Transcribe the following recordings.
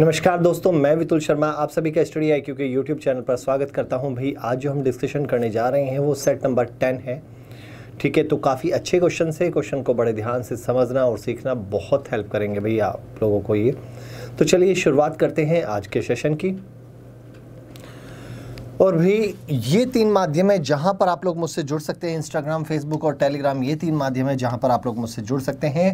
नमस्कार दोस्तों मैं वितुल शर्मा आप सभी का स्टडी आई क्योंकि यूट्यूब चैनल पर स्वागत करता हूं भाई आज जो हम डिस्कशन करने जा रहे हैं वो सेट नंबर टेन है ठीक है तो काफ़ी अच्छे क्वेश्चन से क्वेश्चन को बड़े ध्यान से समझना और सीखना बहुत हेल्प करेंगे भैया आप लोगों को ये तो चलिए शुरुआत करते हैं आज के सेशन की और भी ये तीन माध्यम है जहाँ पर आप लोग मुझसे जुड़ सकते हैं इंस्टाग्राम फेसबुक और टेलीग्राम ये तीन माध्यम है जहाँ पर आप लोग मुझसे जुड़ सकते हैं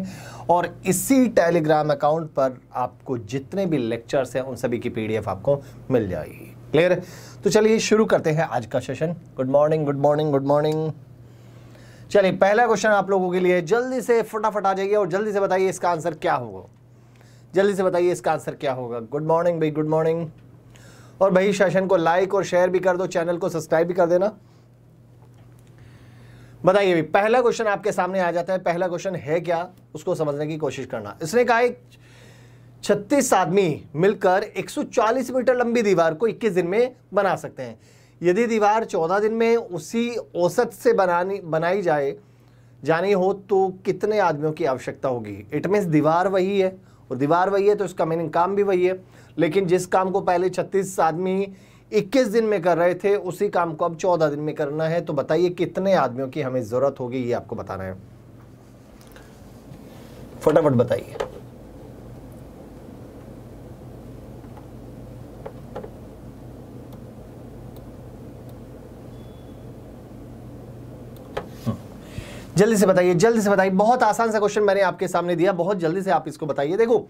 और इसी टेलीग्राम अकाउंट पर आपको जितने भी लेक्चर्स हैं उन सभी की पीडीएफ आपको मिल जाएगी क्लियर तो चलिए शुरू करते हैं आज का session good morning good morning good morning चलिए पहला क्वेश्चन आप लोगों के लिए जल्दी से फटाफट आ जाइए और जल्दी से बताइए इसका आंसर क्या होगा जल्दी से बताइए इसका आंसर क्या होगा गुड मॉर्निंग भाई गुड मॉर्निंग और भाई सेशन को लाइक और शेयर भी कर दो चैनल को सब्सक्राइब भी कर देना बताइए भी पहला क्वेश्चन आपके सामने आ जाता है पहला क्वेश्चन है क्या उसको समझने की कोशिश करना इसने कहा एक छत्तीस आदमी मिलकर 140 मीटर लंबी दीवार को 21 दिन में बना सकते हैं यदि दीवार 14 दिन में उसी औसत से बनानी बनाई जाए जानी हो तो कितने आदमियों की आवश्यकता होगी इट मीन्स दीवार वही है और दीवार वही है तो इसका मीनिंग काम भी वही है लेकिन जिस काम को पहले छत्तीस आदमी 21 दिन में कर रहे थे उसी काम को अब 14 दिन में करना है तो बताइए कितने आदमियों की हमें ज़रूरत होगी ये आपको बताना है फटाफट बताइए जल्दी से बताइए जल्दी से बताइए बहुत आसान सा क्वेश्चन मैंने आपके सामने दिया बहुत जल्दी से आप इसको बताइए देखो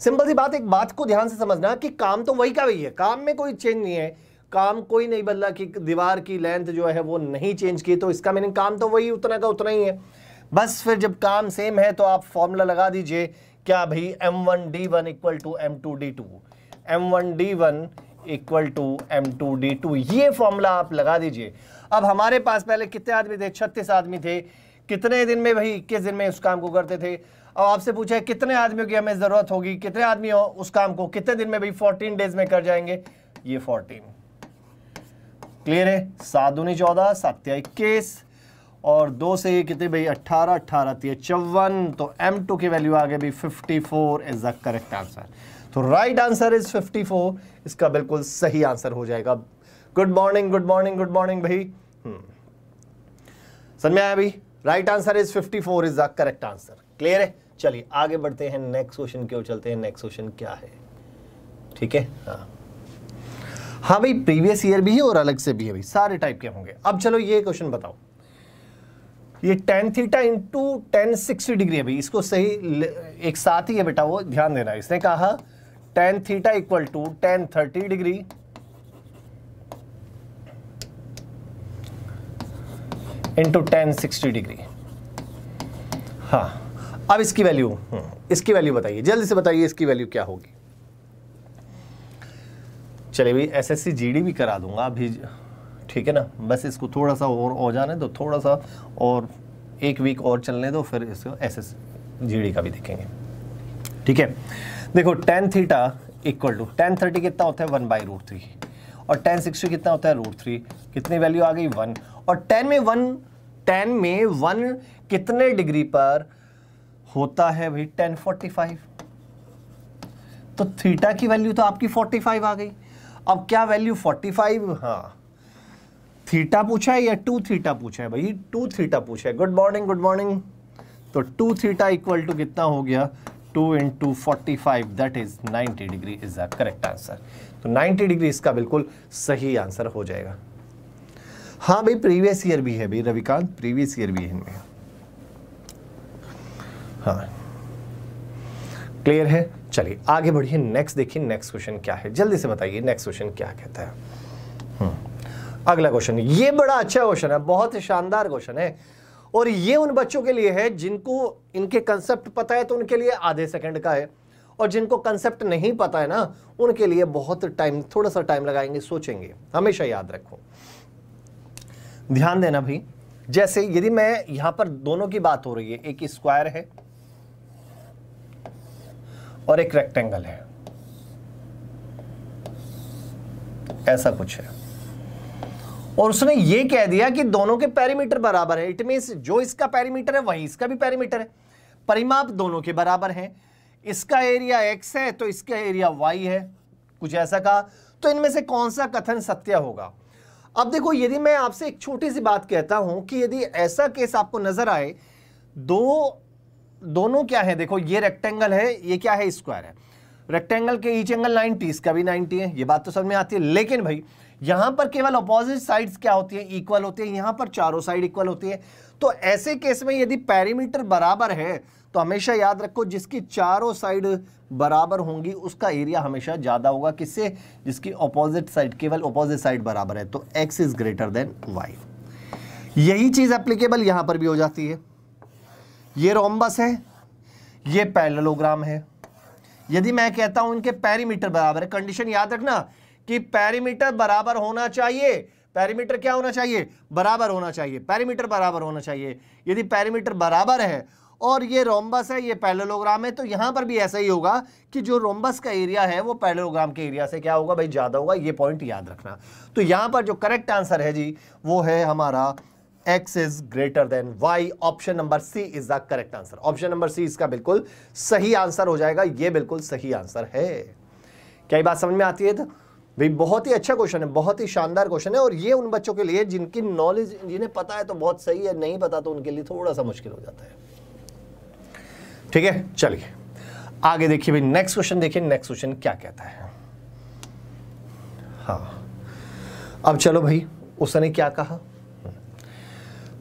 सिंपल सी बात एक बात को ध्यान से समझना कि काम तो वही का वही है काम में कोई चेंज नहीं है काम कोई नहीं बदला कि दीवार की लेंथ जो है वो नहीं चेंज की तो इसका मीनिंग काम तो वही उतना का उतना ही है बस फिर जब काम सेम है तो आप फॉर्मूला लगा दीजिए क्या भाई M one D one equal to M two D two M one D one equal to M two D two ये फॉर्मूला आप लगा दीजिए अब हमारे पास पहले कितने आदमी थे छत्तीस आदमी थे कितने दिन में भाई इक्कीस दिन में उस काम को करते थे और आपसे पूछा है कितने आदमियों की हमें ज़रूरत होगी कितने आदमी हो उस काम को कितने दिन में भाई फोर्टीन डेज में कर जाएंगे ये फोर्टीन क्लियर है सात दूनी चौदह सात्या इक्कीस और दो से ये कितने भाई अट्ठारह अट्ठारह थी चौवन तो एम टू की वैल्यू आ गई भाई fifty four is the correct answer तो right answer is fifty four इसका बिल्कुल सही आंसर हो जाएगा good morning good morning good morning भाई hmm. समझ में आया भाई right answer is fifty four is the correct answer clear है चलिए आगे बढ़ते हैं नेक्स्ट क्वेश्चन की ओर चलते हैं नेक्स्ट क्वेश्चन क्या है ठीक है हाँ हाँ भाई प्रीवियस ईयर भी है और अलग से भी है भाई सारे टाइप के होंगे अब चलो ये क्वेश्चन बताओ ये tan theta into tan sixty degree है भाई इसको सही एक साथ ही है बेटा वो ध्यान देना इसने कहा tan theta equal to tan thirty degree into tan sixty degree हाँ अब इसकी वैल्यू इसकी वैल्यू बताइए जल्दी से बताइए इसकी वैल्यू क्या होगी चलिए भाई एसएससी जीडी भी करा दूंगा अभी ठीक है ना बस इसको थोड़ा सा और हो जाने दो थोड़ा सा और एक वीक और चलने दो फिर इसको एस एस जी का भी देखेंगे ठीक है देखो tan theta equal to tan thirty कितना होता है वन बाई रूट थ्री और टेन सिक्सटी कितना होता है रूट थ्री कितनी वैल्यू आ गई वन और टेन में वन टेन में वन कितने डिग्री पर होता है भाई टेन फोर्टी फाइव तो थीटा की वैल्यू तो आपकी फोर्टी फाइव आ गई अब क्या वैल्यू फाइव हाँ थीटा पूछा है या टू थीटा पूछा है भाई टू थीटा पूछा है गुड मॉर्निंग गुड मॉर्निंग तो टू थीटा इक्वल टू कितना हो गया two into forty five that is ninety degree is the correct answer तो नाइनटी डिग्री इसका बिल्कुल सही आंसर हो जाएगा हाँ भाई प्रीवियस ईयर भी है भाई रविकांत प्रीवियस ईयर भी है इनमें हाँ क्लियर है चलिए आगे बढ़िए नेक्स्ट देखिए नेक्स्ट क्वेश्चन क्या है जल्दी से बताइए नेक्स्ट क्वेश्चन क्या कहता है हम्म। अगला क्वेश्चन ये बड़ा अच्छा क्वेश्चन है बहुत शानदार क्वेश्चन है और ये उन बच्चों के लिए है जिनको इनके कंसेप्ट पता है तो उनके लिए आधे सेकंड का है और जिनको कंसेप्ट नहीं पता है ना उनके लिए बहुत टाइम थोड़ा सा टाइम लगाएंगे सोचेंगे हमेशा याद रखो ध्यान देना भाई जैसे यदि मैं यहां पर दोनों की बात हो रही है एक स्क्वायर है और एक रेक्टेंगल है ऐसा कुछ है और उसने ये कह दिया कि दोनों के पैरीमीटर बराबर है इट मीन्स जो इसका पैरीमीटर है वही इसका भी पैरीमीटर है परिमाप दोनों के बराबर है इसका एरिया एक्स है तो इसका एरिया वाई है कुछ ऐसा कहा तो इनमें से कौन सा कथन सत्य होगा अब देखो यदि मैं आपसे एक छोटी सी बात कहता हूं कि यदि ऐसा केस आपको नजर आए दो दोनों क्या है देखो ये रेक्टेंगल है ये क्या है स्क्वायर है रेक्टेंगल के ईच एंगल 90 इसका भी 90 है ये बात तो समझ में आती है लेकिन भाई यहां पर केवल अपोजिट साइड्स क्या होती है इक्वल होती है यहां पर चारों साइड इक्वल होती है तो ऐसे केस में यदि पैरीमीटर बराबर है तो हमेशा याद रखो जिसकी चारों साइड बराबर होंगी उसका एरिया हमेशा ज़्यादा होगा किससे जिसकी ऑपोजिट साइड केवल ऑपोजिट साइड बराबर है तो X is greater than Y यही चीज़ एप्लीकेबल यहां पर भी हो जाती है ये रोम्बस है ये पैरलोग्राम है यदि मैं कहता हूं इनके पैरीमीटर बराबर है कंडीशन याद रखना कि पैरीमीटर बराबर होना चाहिए पैरीमीटर क्या होना चाहिए बराबर होना चाहिए पैरीमीटर बराबर होना चाहिए यदि पैरीमीटर बराबर है और ये रोम्बस है ये पैरेललोग्राम है तो यहाँ पर भी ऐसा ही होगा कि जो रोम्बस का एरिया है वो पैलोग्राम के एरिया से क्या होगा भाई ज़्यादा होगा ये पॉइंट याद रखना तो यहाँ पर जो करेक्ट आंसर है जी वो है हमारा x is greater than y option number C is the correct answer option number C इसका बिल्कुल सही आंसर हो जाएगा ये बिल्कुल सही आंसर है क्या बात समझ में आती है तो भाई बहुत ही अच्छा क्वेश्चन है बहुत ही शानदार क्वेश्चन है और ये उन बच्चों के लिए जिनकी नॉलेज जिन्हें पता है तो बहुत सही है नहीं पता तो उनके लिए थोड़ा सा मुश्किल हो जाता है ठीक है चलिए आगे देखिए भाई नेक्स्ट क्वेश्चन देखिए नेक्स्ट क्वेश्चन क्या कहता है हाँ अब चलो भाई उसने क्या कहा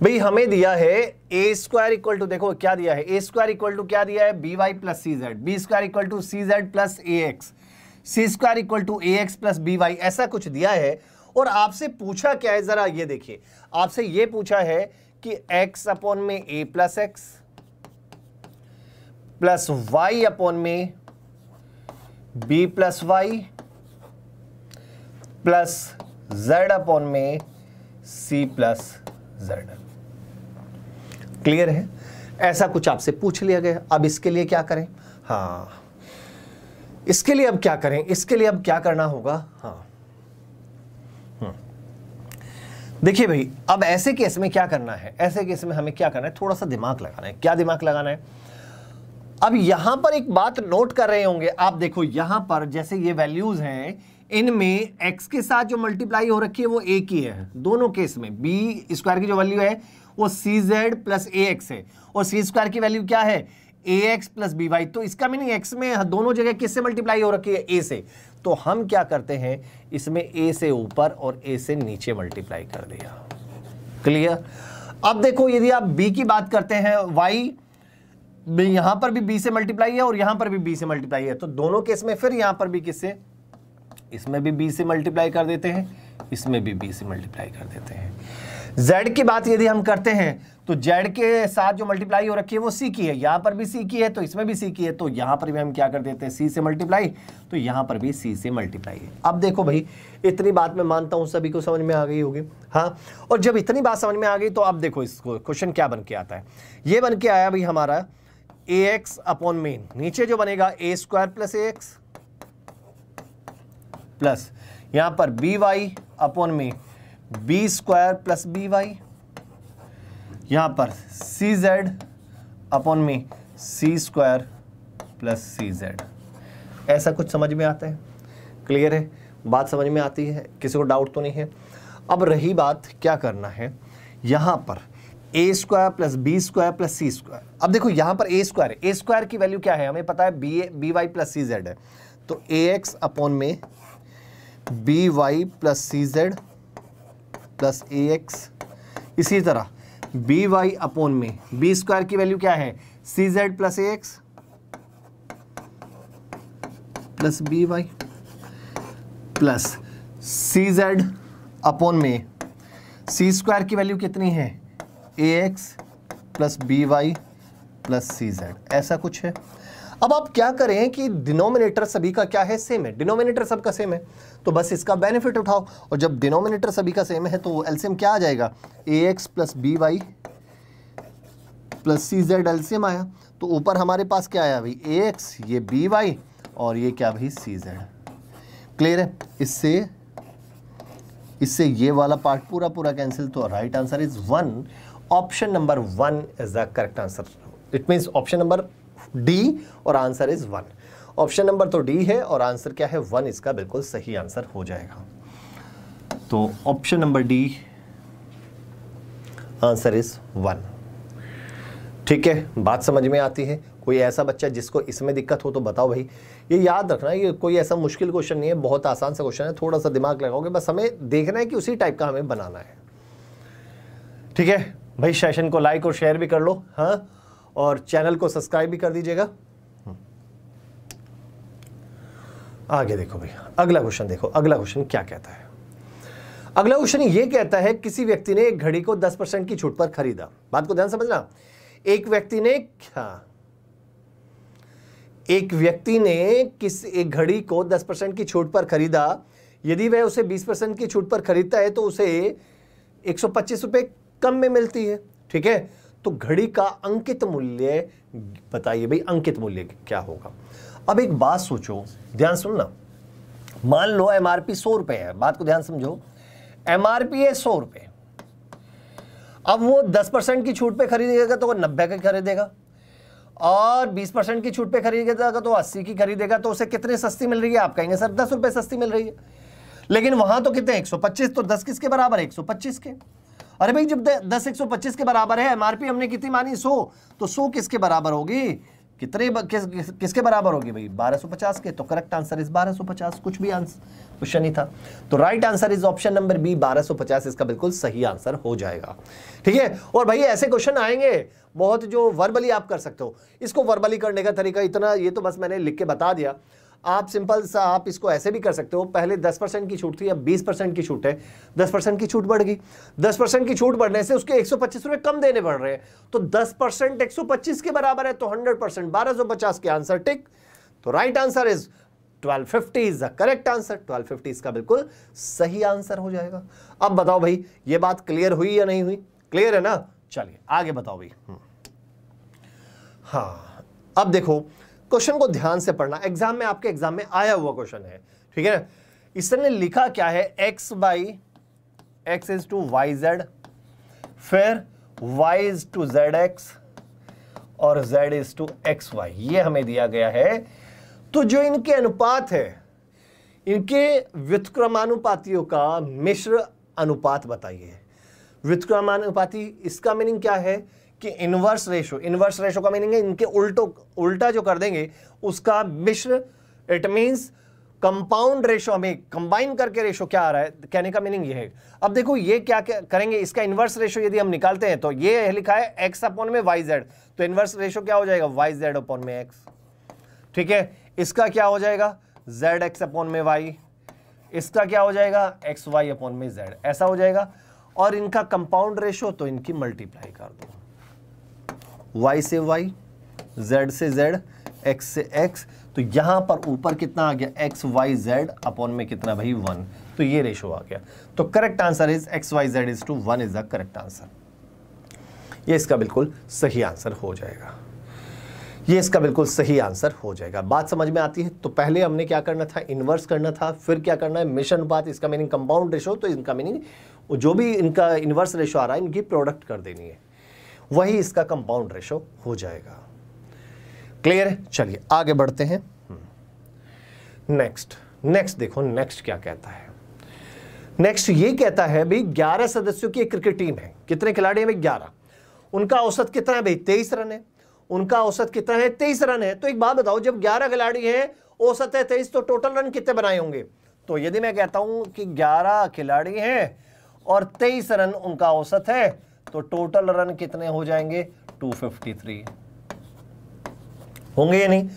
भाई हमें दिया है ए स्क्वायर इक्वल टू देखो क्या दिया है ए स्क्वायर इक्वल टू क्या दिया है B Y plus C Z B square equal to C Z plus A X C square equal to A X plus B Y ऐसा कुछ दिया है और आपसे पूछा क्या है ज़रा ये देखिए आपसे ये पूछा है कि x अपॉन में a plus X plus Y upon में b plus Y plus Z upon में c प्लस जेड क्लियर है ऐसा कुछ आपसे पूछ लिया गया अब इसके लिए क्या करें हाँ इसके लिए अब क्या करें इसके लिए अब क्या करना होगा हाँ हम्म। देखिए भाई अब ऐसे केस में क्या करना है ऐसे केस में हमें क्या करना है थोड़ा सा दिमाग लगाना है क्या दिमाग लगाना है अब यहां पर एक बात नोट कर रहे होंगे आप देखो यहां पर जैसे ये वैल्यूज हैं इनमें x के साथ जो मल्टीप्लाई हो रखी है वो एक ही है दोनों केस में बी स्क्वायर की जो वैल्यू है वो C Z plus A X है और सी स्क्वायर की वैल्यू क्या है A X plus B Y तो इसका मीनिंग एक्स में दोनों जगह किससे मल्टीप्लाई हो रखी है a से तो हम क्या करते हैं इसमें ए से ऊपर और ए से नीचे मल्टीप्लाई कर दिया क्लियर अब देखो यदि आप बी की बात करते हैं वाई यहां पर भी बी से मल्टीप्लाई है और यहां पर भी बी से मल्टीप्लाई है तो दोनों केस में फिर यहां पर भी किससे इसमें भी बी से मल्टीप्लाई कर देते हैं इसमें भी बी से मल्टीप्लाई कर देते हैं जेड की बात यदि हम करते हैं तो जेड के साथ जो मल्टीप्लाई हो रखी है वो सी की है यहाँ पर भी सी की है तो इसमें भी सी की है तो यहाँ पर भी हम क्या कर देते हैं सी से मल्टीप्लाई तो यहाँ पर भी सी से मल्टीप्लाई है अब देखो भाई इतनी बात मैं मानता हूँ सभी को समझ में आ गई होगी हाँ और जब इतनी बात समझ में आ गई तो अब देखो इसको क्वेश्चन क्या बन के आता है ये बन के आया भाई हमारा ए एक्स अपॉन मेन नीचे जो बनेगा A square plus A X plus यहां पर बी वाई अपॉन में B square plus B Y यहां पर सी जेड अपॉन में C square plus C Z ऐसा कुछ समझ में आता है क्लियर है बात समझ में आती है किसी को डाउट तो नहीं है अब रही बात क्या करना है यहां पर A square plus B square plus C square अब देखो यहां पर ए स्क्वायर ए स्क्वायर की वैल्यू क्या है हमें पता है B A B Y plus C Z है तो ए एक्स अपॉन में B Y plus C Z plus A X इसी तरह बी वाई अपोन में बी स्क्वायर की वैल्यू क्या है C Z plus A X plus B Y plus C Z upon में सी स्क्वायर की value कितनी है A X plus B Y plus C Z ऐसा कुछ है अब आप क्या करें कि डिनोमिनेटर सभी का क्या है सेम है डिनोमिनेटर सबका सेम है तो बस इसका बेनिफिट उठाओ और जब डिनोमिनेटर सभी का सेम है तो एल्सियम क्या आ जाएगा A X plus B Y plus C Z एल्सियम आया तो ऊपर हमारे पास क्या आया भाई ए एक्स ये बी वाई और ये क्या भाई सी जेड क्लियर है इससे इससे ये वाला पार्ट पूरा पूरा कैंसिल तो right answer is one option number one is the correct answer it means option number D और answer is one option number तो डी है और आंसर क्या है वन इसका बिल्कुल सही आंसर हो जाएगा तो option number D answer is one ठीक है बात समझ में आती है कोई ऐसा बच्चा जिसको इसमें दिक्कत हो तो बताओ भाई ये याद रखना ये कोई ऐसा मुश्किल क्वेश्चन नहीं है बहुत आसान सा क्वेश्चन है थोड़ा सा दिमाग लगाओगे बस हमें देखना है कि उसी टाइप का हमें बनाना है ठीक है भाई सेशन को लाइक और शेयर भी कर लो हाँ और चैनल को सब्सक्राइब भी कर दीजिएगा आगे देखो भैया अगला क्वेश्चन देखो अगला क्वेश्चन क्या कहता है अगला क्वेश्चन ये कहता है किसी व्यक्ति ने एक घड़ी को 10 परसेंट की छूट पर खरीदा बात को ध्यान समझना एक व्यक्ति ने क्या हाँ। एक व्यक्ति ने किस एक घड़ी को 10 परसेंट की छूट पर खरीदा यदि वह उसे 20 परसेंट की छूट पर खरीदता है तो उसे पच्चीस रुपए कम में मिलती है ठीक है तो घड़ी का अंकित मूल्य बताइए भाई अंकित मूल्य क्या होगा अब एक बात सोचो ध्यान सुनना मान लो एम आर पी सौ रुपए है बात को ध्यान समझो एम आर पी है सौ रुपए अब वो दस परसेंट की छूट पे खरीदेगा तो वो नब्बे का खरीदेगा और बीस परसेंट की छूट पे खरीदेगा तो अस्सी की खरीदेगा तो उसे कितनी सस्ती मिल रही है आप कहेंगे सर दस रुपए सस्ती मिल रही है लेकिन वहां तो कितने एक सौ पच्चीस तो दस किसके बराबर एक सौ पच्चीस के अरे भाई जब दस एक सौ पच्चीस के बराबर है एमआरपी हमने कितनी मानी सो तो सो किसके बराबर होगी कितने किस, किस, किसके बराबर होगी भाई बारह सौ पचास के तो करेक्ट आंसर इस बारह सौ पचास कुछ भी आंसर क्वेश्चन नहीं था तो right answer is option number B बारह सौ पचास इसका बिल्कुल सही आंसर हो जाएगा ठीक है और भाई ऐसे क्वेश्चन आएंगे बहुत जो वर्बली आप कर सकते हो इसको वर्बली करने का तरीका इतना ये तो बस मैंने लिख के बता दिया आप सिंपल सा आप इसको ऐसे भी कर सकते हो पहले 10 परसेंट की छूट थी अब 20 परसेंट की छूट है 10 परसेंट की छूट बढ़ गई 10 परसेंट की छूट बढ़ने से उसके 125 रुपए कम देने पड़ रहे हैं तो 10 परसेंट एक के बराबर है तो 100 परसेंट बारह के आंसर टिक तो right answer is 1250 is the correct answer 1250 इसका बिल्कुल सही आंसर हो जाएगा अब बताओ भाई ये बात क्लियर हुई या नहीं हुई क्लियर है ना चलिए आगे बताओ भाई हम्म। हाँ अब देखो क्वेश्चन को ध्यान से पढ़ना एग्जाम में आपके एग्जाम में आया हुआ क्वेश्चन है ठीक है इसने लिखा क्या है X by X is to Y Z फिर Y is to Z X और Z is to X Y ये हमें दिया गया है तो जो इनके अनुपात है इनके व्युतक्रमानुपातियों का मिश्र अनुपात बताइए व्युतक्रमानुपाति इसका मीनिंग क्या है कि इन्वर्स रेशो इन्वर्स रेशो का मीनिंग है इनके उल्टो उल्टा जो कर देंगे उसका मिश्र इट मीन्स कंपाउंड रेशो हमें कंबाइन करके रेशो क्या आ रहा है कहने का मीनिंग ये है अब देखो ये क्या करेंगे इसका इन्वर्स रेशो यदि हम निकालते हैं तो ये लिखा है एक्स अपॉन में वाई जेड तो इन्वर्स रेशो क्या हो जाएगा वाई जेड अपॉन में एक्स ठीक है इसका क्या हो जाएगा जेड एक्स अपॉन में वाई इसका क्या हो जाएगा एक्स वाई अपॉन में जेड ऐसा हो जाएगा और इनका कंपाउंड रेशो तो इनकी मल्टीप्लाई कर दो y से वाई जेड से जेड एक्स से एक्स तो यहाँ पर ऊपर कितना आ गया एक्स वाई जेड अपॉन में कितना भाई वन तो ये रेशो आ गया तो correct answer is X Y Z is to one is the correct answer ये इसका बिल्कुल सही आंसर हो जाएगा ये इसका बिल्कुल सही आंसर हो जाएगा बात समझ में आती है तो पहले हमने क्या करना था इन्वर्स करना था फिर क्या करना है मिशन बात इसका मीनिंग कंपाउंड रेशो तो इनका मीनिंग जो भी इनका इन्वर्स रेशो आ रहा है इनकी प्रोडक्ट कर देनी है वही इसका कंपाउंड रेशो हो जाएगा क्लियर है चलिए आगे बढ़ते हैं नेक्स्ट नेक्स्ट देखो नेक्स्ट क्या कहता है नेक्स्ट ये कहता है भाई 11 सदस्यों की एक क्रिकेट टीम है कितने खिलाड़ी हैं भाई 11 उनका औसत कितना है भाई तेईस रन है उनका औसत कितना है तेईस रन है तो एक बात बताओ जब ग्यारह खिलाड़ी हैं औसत है तेईस तो टोटल रन कितने बनाए होंगे तो यदि मैं कहता हूं कि ग्यारह खिलाड़ी हैं और तेईस रन उनका औसत है तो टोटल रन कितने हो जाएंगे 253 होंगे या नहीं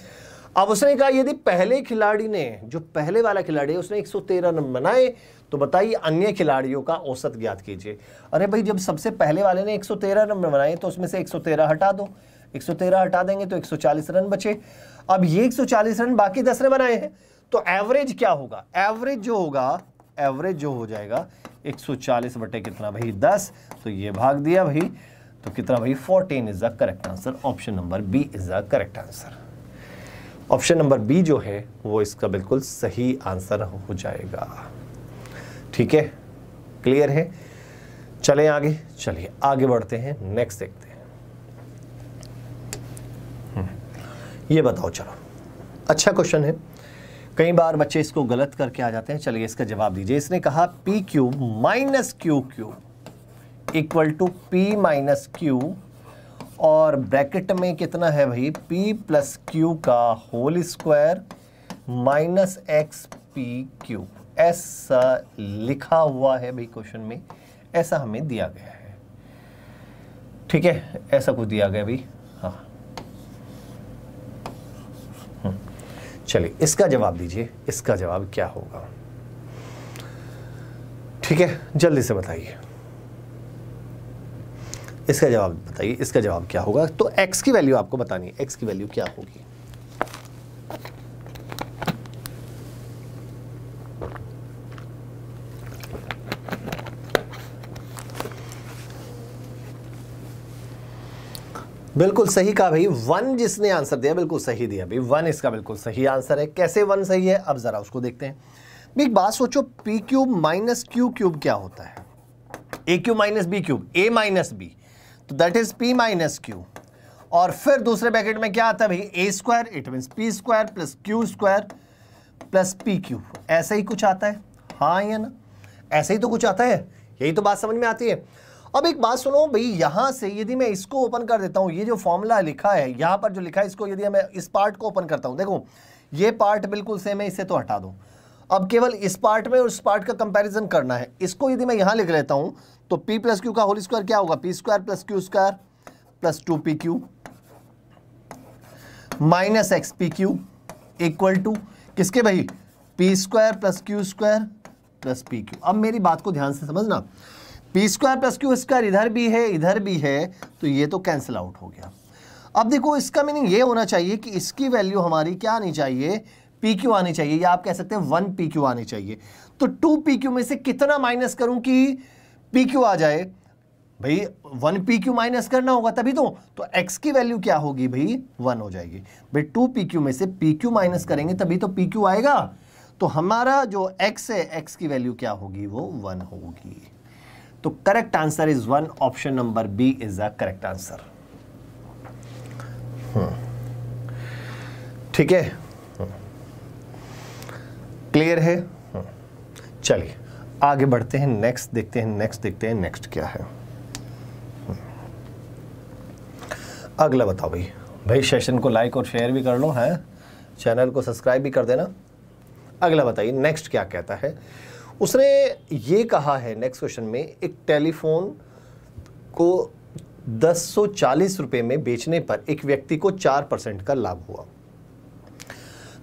अब उसने कहा यदि पहले खिलाड़ी ने जो पहले वाला खिलाड़ी उसने 113 रन बनाए तो बताइए अन्य खिलाड़ियों का औसत ज्ञात कीजिए अरे भाई जब सबसे पहले वाले ने 113 रन बनाए तो उसमें से 113 हटा दो 113 हटा देंगे तो 140 रन बचे अब ये 140 रन बाकी दस ने बनाए हैं तो एवरेज क्या होगा एवरेज जो होगा एवरेज जो हो जाएगा 140 बटे कितना भाई 10 तो ये भाग दिया भाई तो कितना भाई 14 is the correct answer option number B is the correct answer option number B जो है वो इसका बिल्कुल सही आंसर हो जाएगा ठीक है क्लियर है चले आगे चलिए आगे बढ़ते हैं नेक्स्ट देखते हैं हम्म। ये बताओ चलो अच्छा क्वेश्चन है कई बार बच्चे इसको गलत करके आ जाते हैं चलिए इसका जवाब दीजिए इसने कहा P Q minus Q Q equal to P minus Q और ब्रैकेट में कितना है भाई p प्लस क्यू का whole square minus X P Q ऐसा लिखा हुआ है भाई क्वेश्चन में ऐसा हमें दिया गया है ठीक है ऐसा कुछ दिया गया भाई चलिए इसका जवाब दीजिए इसका जवाब क्या होगा ठीक है जल्दी से बताइए इसका जवाब बताइए इसका जवाब क्या होगा तो x की वैल्यू आपको बतानी है x की वैल्यू क्या होगी बिल्कुल सही कहा भाई वन जिसने आंसर दिया बिल्कुल सही दिया भाई वन इसका बिल्कुल सही आंसर है कैसे वन सही है अब ज़रा उसको देखते हैं एक बात सोचो P cube minus Q cube क्या होता है A cube minus B cube A minus B तो that is P minus Q और फिर दूसरे ब्रैकेट में क्या आता है भाई A square it mean P square plus Q square plus P Q ऐसा ही कुछ आता है हाँ या ना ऐसा ही तो कुछ आता है यही तो बात समझ में आती है अब एक बात सुनो भाई यहां से यदि मैं इसको ओपन कर देता हूं ये जो फॉर्मूला लिखा है यहां पर जो लिखा है इसको यदि मैं इस पार्ट को ओपन करता हूं देखो ये पार्ट बिल्कुल सेम है इसे तो हटा दो अब केवल इस पार्ट में और इस पार्ट का कंपैरिजन करना है इसको यदि मैं यहां लिख लेता हूं तो पी प्लस क्यू का होल स्क्वायर क्या होगा P square plus Q square plus two P Q minus X P Q equal to किसके भाई P square plus Q square plus P Q अब मेरी बात को ध्यान से समझना P square plus Q square इधर भी है इधर भी है तो ये तो कैंसिल आउट हो गया अब देखो इसका मीनिंग ये होना चाहिए कि इसकी वैल्यू हमारी क्या आनी चाहिए पी क्यू आनी चाहिए या आप कह सकते हैं वन पी क्यू आनी चाहिए तो टू पी क्यू में से कितना माइनस करूं कि पी क्यू आ जाए भाई वन पी क्यू माइनस करना होगा तभी तो तो x की वैल्यू क्या होगी भाई वन हो जाएगी भाई टू पी क्यू में से पी क्यू माइनस करेंगे तभी तो पी क्यू आएगा तो हमारा जो x है x की वैल्यू क्या होगी वो वन होगी तो correct answer is one option number B is the correct answer ठीक है क्लियर hmm. है hmm. चलिए आगे बढ़ते हैं नेक्स्ट देखते हैं नेक्स्ट देखते हैं नेक्स्ट क्या है hmm. अगला बताओ भाई भाई सेशन को लाइक और शेयर भी कर लो है चैनल को सब्सक्राइब भी कर देना अगला बताइए नेक्स्ट क्या कहता है उसने ये कहा है नेक्स्ट क्वेश्चन में एक टेलीफोन को 1040 रुपए में बेचने पर एक व्यक्ति को 4 परसेंट का लाभ हुआ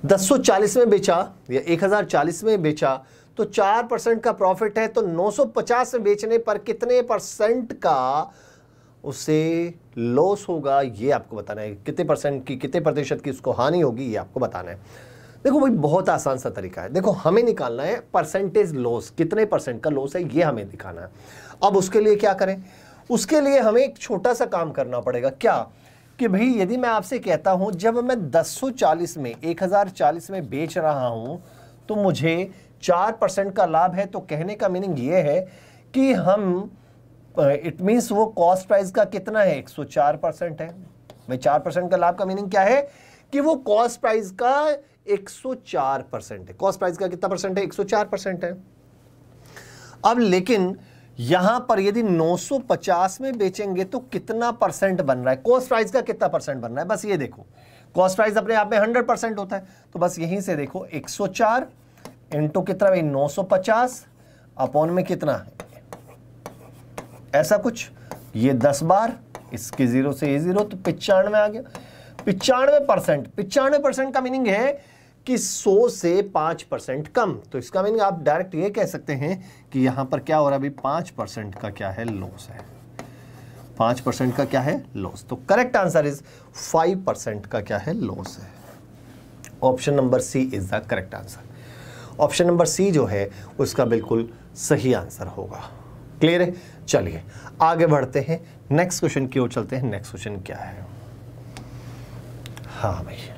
1040 में बेचा या 1040 में बेचा तो 4 परसेंट का प्रॉफिट है तो 950 में बेचने पर कितने परसेंट का उसे लॉस होगा ये आपको बताना है कितने परसेंट की कितने प्रतिशत की उसको हानि होगी ये आपको बताना है देखो भाई बहुत आसान सा तरीका है देखो हमें निकालना है परसेंटेज लॉस कितने परसेंट का लॉस है ये हमें दिखाना है अब उसके लिए क्या करें उसके लिए हमें एक छोटा सा काम करना पड़ेगा क्या कि भाई यदि मैं आपसे कहता हूं जब मैं 1040 में 1040 में बेच रहा हूं तो मुझे चार परसेंट का लाभ है तो कहने का मीनिंग ये है कि हम इट मीन्स वो कॉस्ट प्राइस का कितना है 104 परसेंट है भाई चार परसेंट का लाभ का मीनिंग क्या है कि वो कॉस्ट प्राइस का 104 परसेंट है कॉस्ट प्राइस का कितना परसेंट है 104 परसेंट है अब लेकिन यहां पर यदि 950 में बेचेंगे तो कितना परसेंट बन रहा है कॉस्ट प्राइस का कितना परसेंट बन रहा है बस ये देखो कॉस्ट प्राइस अपने आप में 100 परसेंट होता है तो बस यहीं से देखो 104 सौ चार इंटू कितना भाई 950 अपॉन में कितना है ऐसा कुछ ये 10 बार इसके जीरो से ये जीरो तो पिचानवे आ गया पिचानवे परसेंट पिचानवे परसेंट का मीनिंग है कि 100 से 5 परसेंट कम तो इसका मीनिंग आप डायरेक्ट ये कह सकते हैं कि यहां पर क्या हो रहा है अभी 5 परसेंट का क्या है लॉस है 5 परसेंट का क्या है लॉस तो करेक्ट आंसर इज 5 परसेंट का क्या है लॉस है option number C is the correct answer option number C जो है उसका बिल्कुल सही आंसर होगा क्लियर है चलिए आगे बढ़ते हैं नेक्स्ट क्वेश्चन की ओर चलते हैं नेक्स्ट क्वेश्चन क्या है हाँ भाई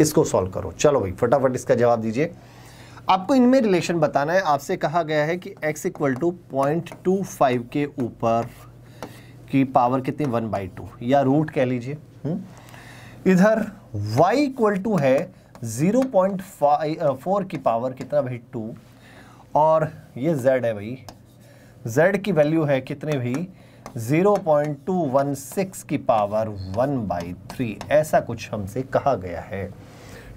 इसको सॉल्व करो चलो भाई फटाफट इसका जवाब दीजिए आपको इनमें रिलेशन बताना है आपसे कहा गया है कि x equal to point two five के ऊपर की पावर कितनी वन बाई टू या रूट कह लीजिए हम्म। इधर y इक्वल टू है ज़ीरो पॉइंट फोर की पावर कितना भाई टू और ये z है भाई z की वैल्यू है कितने भाई 0.216 की पावर 1 बाई थ्री ऐसा कुछ हमसे कहा गया है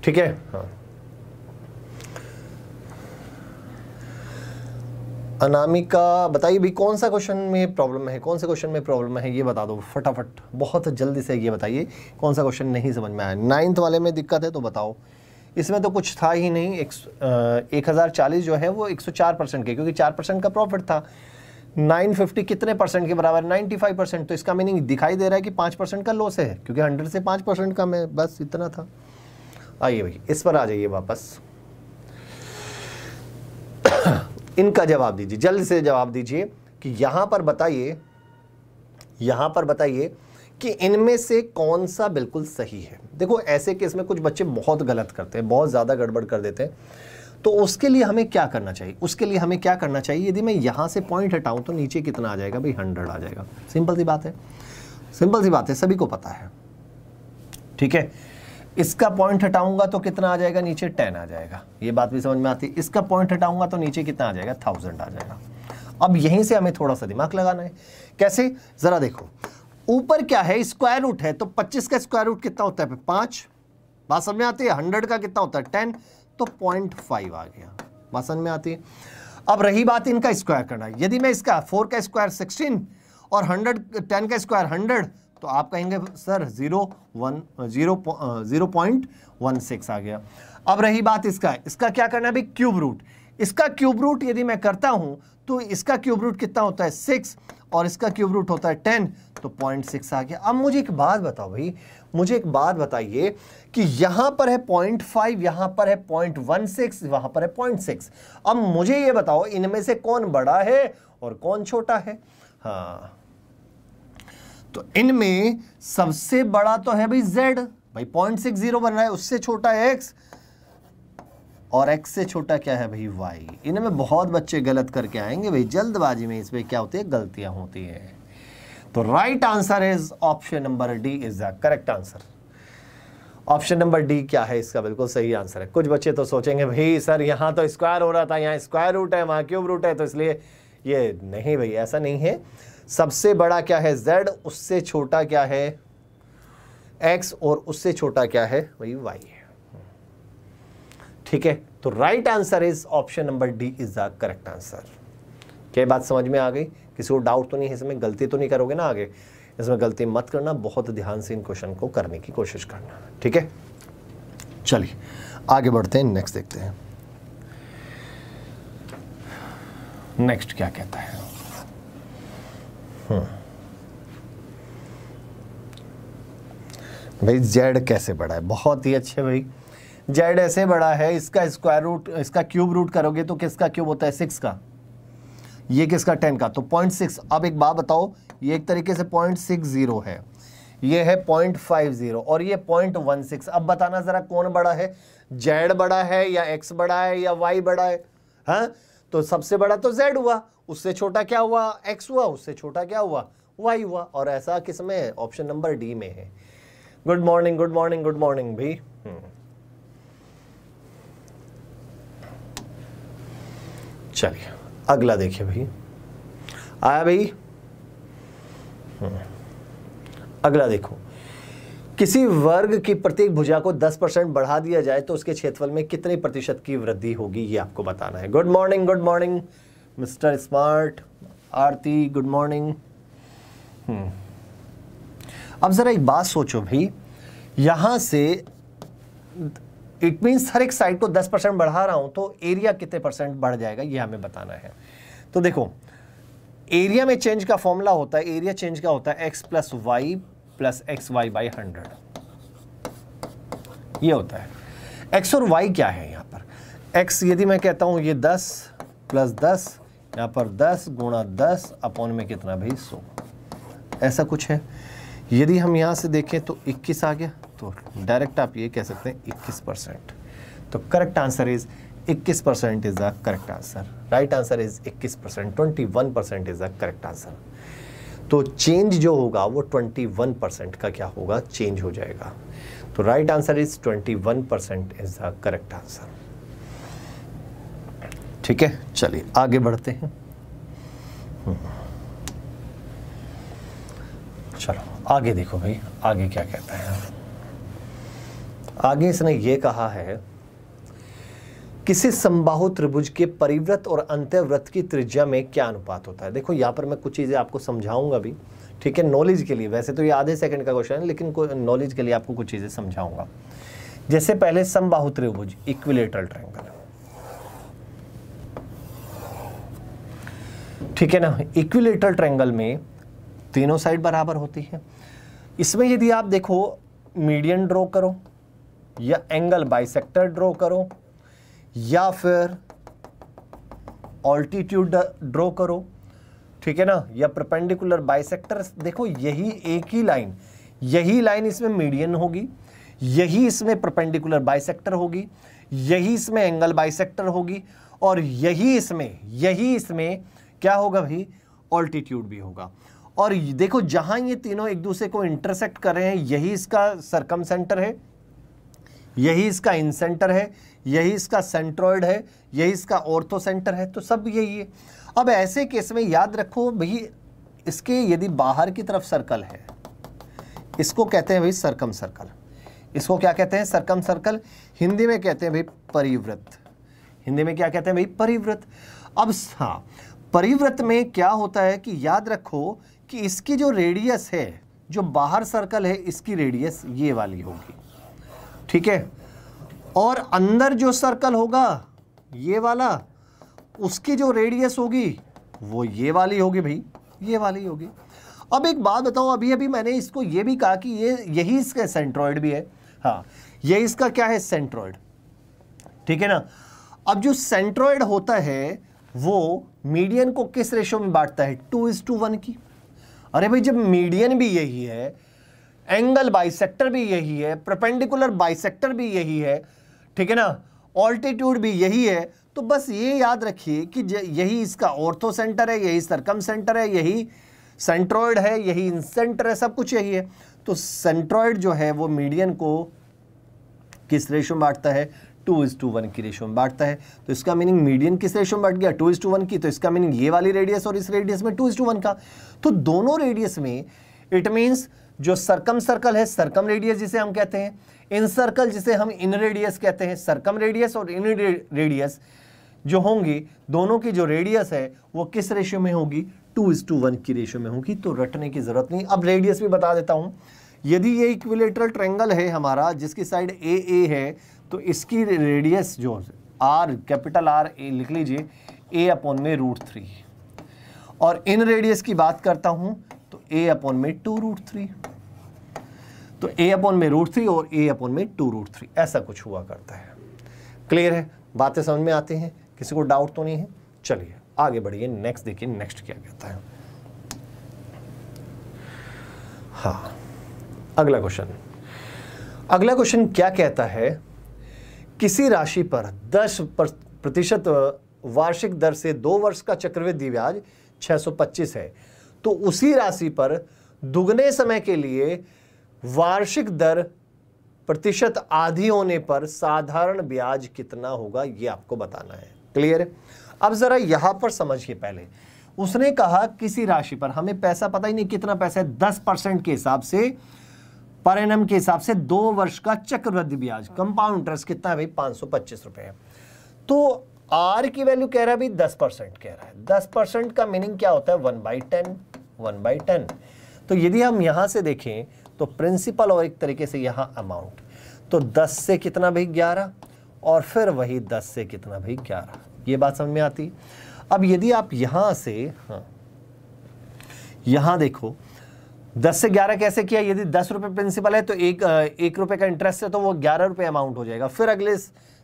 ठीक है हाँ अनामिका बताइए भाई कौन सा क्वेश्चन में प्रॉब्लम है कौन से क्वेश्चन में प्रॉब्लम है ये बता दो फटाफट बहुत जल्दी से ये बताइए कौन सा क्वेश्चन नहीं समझ में आया नाइन्थ वाले में दिक्कत है तो बताओ इसमें तो कुछ था ही नहीं एक, एक हज़ार चालीस जो है वो एक सौ चार परसेंट के क्योंकि चार परसेंट का प्रॉफिट था नाइन फिफ्टी कितने परसेंट के बराबर नाइन्टी फाइव परसेंट तो इसका मीनिंग दिखाई दे रहा है कि पाँच परसेंट का लॉस है क्योंकि हंड्रेड से पाँच परसेंट कम है बस इतना था आइए भाई इस पर आ जाइए वापस इनका जवाब दीजिए जल्द से जवाब दीजिए कि यहां पर बताइए यहां पर बताइए कि इनमें से कौन सा बिल्कुल सही है देखो ऐसे केस में कुछ बच्चे बहुत गलत करते हैं बहुत ज़्यादा गड़बड़ कर देते हैं तो उसके लिए हमें क्या करना चाहिए उसके लिए हमें क्या करना चाहिए यदि मैं यहां से पॉइंट हटाऊं तो नीचे कितना आ जाएगा भाई हंड्रेड आ जाएगा सिंपल सी बात है सिंपल सी बात है सभी को पता है ठीक है इसका पॉइंट हटाऊंगा तो कितना आ जाएगा नीचे टेन आ जाएगा ये बात भी समझ में आती है इसका पॉइंट हटाऊंगा तो नीचे कितना आ जाएगा थाउजेंड आ जाएगा अब यहीं से हमें थोड़ा सा दिमाग लगाना है कैसे ज़रा देखो ऊपर क्या है स्क्वायर रूट है तो पच्चीस का स्क्वायर रूट कितना होता है पांच बात समझ में आती है हंड्रेड का कितना होता है टेन तो पॉइंट फाइव आ गया बात समझ में आती है अब रही बात इनका स्क्वायर करना यदि मैं इसका फोर का स्क्वायर सिक्सटीन और हंड्रेड टेन का स्क्वायर हंड्रेड तो आप कहेंगे sir zero one zero zero point one six आ गया अब रही बात इसका इसका क्या करना है भाई क्यूब रूट इसका क्यूब रूट यदि मैं करता हूं तो इसका क्यूब रूट कितना होता है सिक्स और इसका क्यूब रूट होता है टेन तो पॉइंट सिक्स आ गया अब मुझे एक बात बताओ भाई मुझे एक बात बताइए कि यहाँ पर है पॉइंट फाइव यहाँ पर है पॉइंट वन सिक्स वहाँ पर है पॉइंट सिक्स अब मुझे ये बताओ इनमें से कौन बड़ा है और कौन छोटा है हाँ तो इनमें सबसे बड़ा तो है भाई z भाई पॉइंट सिक्स जीरो बन रहा है उससे छोटा x और x से छोटा क्या है भाई y इनमें बहुत बच्चे गलत करके आएंगे भाई जल्दबाजी में इसमें क्या होती है गलतियां होती हैं तो right answer is option number D is the correct answer option number D क्या है इसका बिल्कुल सही आंसर है कुछ बच्चे तो सोचेंगे भाई सर यहां तो स्क्वायर हो रहा था यहां स्क्वायर रूट है वहां क्यूब रूट है तो इसलिए ये नहीं भाई ऐसा नहीं है सबसे बड़ा क्या है जेड उससे छोटा क्या है एक्स और उससे छोटा क्या है वही वाई है ठीक है तो right answer is option number D is the correct answer क्या बात समझ में आ गई किसी को डाउट तो नहीं है इसमें गलती तो नहीं करोगे ना आगे इसमें गलती मत करना बहुत ध्यान से इन क्वेश्चन को करने की कोशिश करना ठीक है चलिए आगे बढ़ते हैं नेक्स्ट देखते हैं नेक्स्ट क्या कहता है हाँ। भाई जेड कैसे बड़ा है बहुत ही अच्छे भाई जेड ऐसे बड़ा है इसका स्क्वायर रूट इसका क्यूब रूट करोगे तो किसका क्यूब होता है सिक्स का ये किसका टेन का तो पॉइंट सिक्स अब एक बात बताओ ये एक तरीके से पॉइंट सिक्स ज़ीरो है ये है पॉइंट फाइव ज़ीरो और ये पॉइंट वन सिक्स अब बताना ज़रा कौन बड़ा है जेड बड़ा है या एक्स बड़ा है या वाई बड़ा है हा? तो सबसे बड़ा तो जेड हुआ उससे छोटा क्या हुआ एक्स हुआ उससे छोटा क्या हुआ वाई हुआ और ऐसा किस में ऑप्शन नंबर डी में है good morning good morning good morning भी चलिए अगला देखिए भाई आया भाई हम्म। अगला देखो किसी वर्ग की प्रत्येक भुजा को 10 परसेंट बढ़ा दिया जाए तो उसके क्षेत्रफल में कितने प्रतिशत की वृद्धि होगी ये आपको बताना है good morning good morning mister smart Aarti good morning hmm. अब ज़रा एक बात सोचो भाई यहां से इट मीन्स हर एक साइड को 10 परसेंट बढ़ा रहा हूं तो एरिया कितने परसेंट बढ़ जाएगा ये हमें बताना है तो देखो एरिया में चेंज का फॉर्मूला होता है एरिया चेंज का होता है X plus Y plus X Y by hundred ये होता है एक्स और वाई क्या है यहाँ पर एक्स यदि मैं कहता हूँ ये दस प्लस दस यहाँ पर दस गुणा दस अपॉन में कितना भाई सौ ऐसा कुछ है यदि हम यहाँ से देखें तो इक्कीस आ गया तो डायरेक्ट आप ये कह सकते हैं इक्कीस परसेंट तो correct answer is 21 percent is the correct answer. Right answer is 21 percent. 21 percent is the correct answer. तो चेंज जो होगा वो 21 परसेंट का क्या होगा चेंज हो जाएगा तो right answer is 21 percent is the correct answer ठीक है चलिए आगे बढ़ते हैं चलो आगे देखो भाई आगे क्या कहता है आगे इसने ये कहा है किसी संबाहु त्रिभुज के परिव्रत और अंत्यव्रत की त्रिज्या में क्या अनुपात होता है देखो यहाँ पर मैं कुछ चीज़ें आपको समझाऊंगा भी ठीक है नॉलेज के लिए वैसे तो ये आधे सेकंड का क्वेश्चन है लेकिन नॉलेज के लिए आपको कुछ चीज़ें समझाऊंगा जैसे पहले संबाहु त्रिभुज इक्विलेटरल ट्रायंगल ठीक है ना इक्विलेटरल ट्रायंगल में तीनों साइड बराबर होती है इसमें यदि आप देखो मीडियन ड्रॉ करो या एंगल बाइसेक्टर ड्रॉ करो या फिर ऑल्टीट्यूड ड्रॉ करो ठीक है ना या प्रपेंडिकुलर बाइसेक्टर देखो यही एक ही लाइन यही लाइन इसमें मीडियन होगी यही इसमें प्रपेंडिकुलर बाइसेक्टर होगी यही इसमें एंगल बाइसेक्टर होगी और यही इसमें यही इसमें क्या होगा भाई ऑल्टीट्यूड भी होगा और देखो जहां ये तीनों एक दूसरे को इंटरसेक्ट कर रहे हैं यही इसका सरकम सेंटर है यही इसका इन सेंटर है यही इसका सेंट्रॉयड है यही इसका ऑर्थो सेंटर है तो सब यही है अब ऐसे केस में याद रखो भाई इसके यदि बाहर की तरफ सर्कल है इसको कहते हैं भाई सरकम सर्कल इसको क्या कहते हैं सरकम सर्कल हिंदी में कहते हैं भाई परिवृत हिंदी में क्या कहते हैं भाई परिवृत अब हाँ परिवृत में क्या होता है कि याद रखो कि इसकी जो रेडियस है जो बाहर सर्कल है इसकी रेडियस ये वाली होगी ठीक है और अंदर जो सर्कल होगा ये वाला उसकी जो रेडियस होगी वो ये वाली होगी भाई ये वाली होगी अब एक बात बताओ अभी अभी मैंने इसको ये भी कहा कि ये यही इसका सेंट्रॉइड भी है हाँ ये इसका क्या है सेंट्रॉइड ठीक है ना अब जो सेंट्रॉइड होता है वो मीडियन को किस रेशो में बांटता है टू इज टू वन की अरे भाई जब मीडियन भी यही है एंगल बाइसेक्टर भी यही है प्रपेंडिकुलर बाइसेक्टर भी यही है ठीक है ना ऑल्टीट्यूड भी यही है तो बस ये याद रखिए कि यही इसका ऑर्थो सेंटर है यही सरकम सेंटर है यही सेंट्रॉयड है यही इंसेंटर है सब कुछ यही है तो सेंट्रॉयड जो है वो मीडियन को किस रेशो में बांटता है टू इज टू वन की रेशो में बांटता है तो इसका मीनिंग मीडियन किस रेशो में बांट गया टू इज टू वन की तो इसका मीनिंग ये वाली रेडियस और इस रेडियस में टू इज टू वन का तो दोनों रेडियस में इट मीन्स जो सरकम सर्कल है सरकम रेडियस जिसे हम कहते हैं इन सर्कल जिसे हम इन रेडियस कहते हैं सरकम रेडियस और इन रेडियस जो होंगी दोनों की जो रेडियस है वो किस रेशियो में होगी टू इज टू वन की रेशियो में होगी तो रटने की ज़रूरत नहीं अब रेडियस भी बता देता हूं यदि ये इक्विलेटरल ट्रेंगल है हमारा जिसकी साइड ए ए है तो इसकी रेडियस जो आर कैपिटल आर ए लिख लीजिए ए अपॉन में रूट थ्री और इन रेडियस की बात करता हूँ ए अपॉन में टू रूट थ्री तो ए अपॉन में रूट थ्री और ए अपॉन में टू रूट थ्री ऐसा कुछ हुआ करता है क्लियर है बातें समझ में आती हैं किसी को डाउट तो नहीं है चलिए आगे बढ़िए नेक्स्ट देखिए नेक्स्ट क्या कहता है हाँ अगला क्वेश्चन अगला क्वेश्चन क्या कहता है किसी राशि पर 10 प्रतिशत वार्षिक दर से दो वर्ष का चक्रवृद्धि ब्याज 625 है तो उसी राशि पर दुगने समय के लिए वार्षिक दर प्रतिशत आधी होने पर साधारण ब्याज कितना होगा यह आपको बताना है क्लियर अब जरा यहां पर समझिए पहले उसने कहा किसी राशि पर हमें पैसा पता ही नहीं कितना पैसा है दस परसेंट के हिसाब से पर एन के हिसाब से दो वर्ष का चक्रवृद्धि ब्याज कंपाउंड इंटरेस्ट कितना है भाई पांच सौ पच्चीस है तो आर की वैल्यू कह रहा है भाई दस परसेंट कह रहा है दस परसेंट का मीनिंग क्या होता है one by ten one by ten तो यदि हम यहां से देखें तो प्रिंसिपल और एक तरीके से यहां अमाउंट तो दस से कितना भाई ग्यारह और फिर वही दस से कितना भाई ग्यारह ये बात समझ में आती अब यदि आप यहां से हाँ यहां देखो दस से ग्यारह कैसे किया यदि दस रुपए प्रिंसिपल है तो एक एक रुपए का इंटरेस्ट है तो वो ग्यारह रुपए अमाउंट हो जाएगा फिर अगले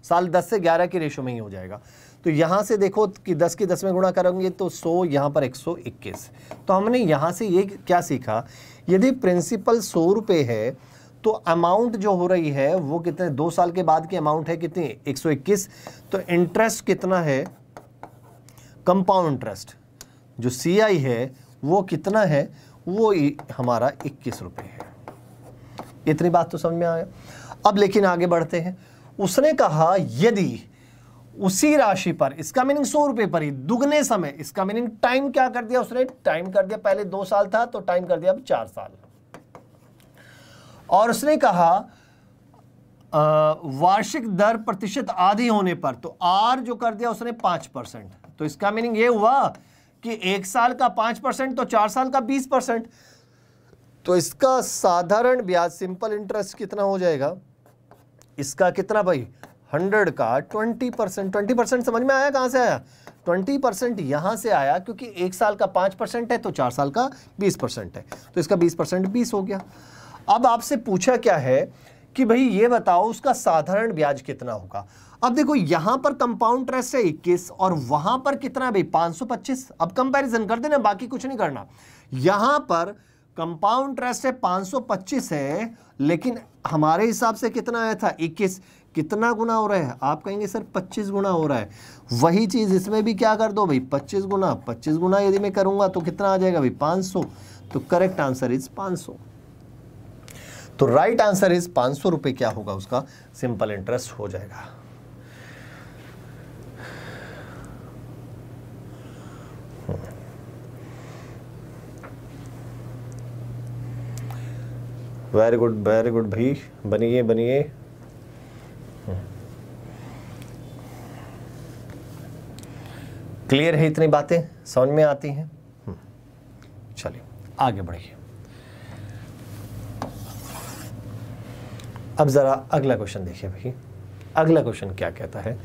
साल दस से ग्यारह के रेशो में ही हो जाएगा तो यहाँ से देखो कि 10 के 10 में गुणा करोगे तो 100 यहाँ पर 121 तो हमने यहाँ से ये क्या सीखा यदि प्रिंसिपल सौ रुपये है तो अमाउंट जो हो रही है वो कितने दो साल के बाद की अमाउंट है कितनी 121 तो इंटरेस्ट कितना है कंपाउंड इंटरेस्ट जो सी आई है वो कितना है वो हमारा इक्कीस रुपये है इतनी बात तो समझ में आया अब लेकिन आगे बढ़ते हैं उसने कहा यदि उसी राशि पर इसका मीनिंग सौ रुपए पर ही दुगने समय इसका मीनिंग टाइम क्या कर दिया उसने टाइम कर दिया पहले दो साल था तो टाइम कर दिया अब चार साल और उसने कहा वार्षिक दर प्रतिशत आधी होने पर तो आर जो कर दिया उसने पांच परसेंट तो इसका मीनिंग ये हुआ कि एक साल का पांच परसेंट तो चार साल का बीस परसेंट तो इसका साधारण ब्याज सिंपल इंटरेस्ट कितना हो जाएगा इसका कितना भाई हंड्रेड का ट्वेंटी परसेंट ट्वेंटी परसेंट समझ में आया कहाँ से आया ट्वेंटी परसेंट यहाँ से आया क्योंकि एक साल का पाँच परसेंट है तो चार साल का बीस परसेंट है तो इसका बीस परसेंट बीस हो गया अब आपसे पूछा क्या है कि भाई ये बताओ उसका साधारण ब्याज कितना होगा अब देखो यहाँ पर कंपाउंड ट्रस्ट है इक्कीस और वहाँ पर कितना भाई पाँच अब कंपेरिजन कर देना बाकी कुछ नहीं करना यहाँ पर कंपाउंड ट्रस्ट है पाँच है लेकिन हमारे हिसाब से कितना आया था 21 कितना गुना हो रहा है आप कहेंगे सर 25 गुना हो रहा है वही चीज़ इसमें भी क्या कर दो भाई 25 गुना 25 गुना यदि मैं करूँगा तो कितना आ जाएगा भाई 500 तो करेक्ट आंसर इज 500 तो राइट आंसर इज पांच सौ रुपए क्या होगा उसका सिंपल इंटरेस्ट हो जाएगा वेरी गुड वेरी गुड भाई बनिए बनिए क्लियर है इतनी बातें समझ में आती हैं हम्म। चलिए आगे बढ़िए अब ज़रा अगला क्वेश्चन देखिए भाई अगला क्वेश्चन क्या कहता है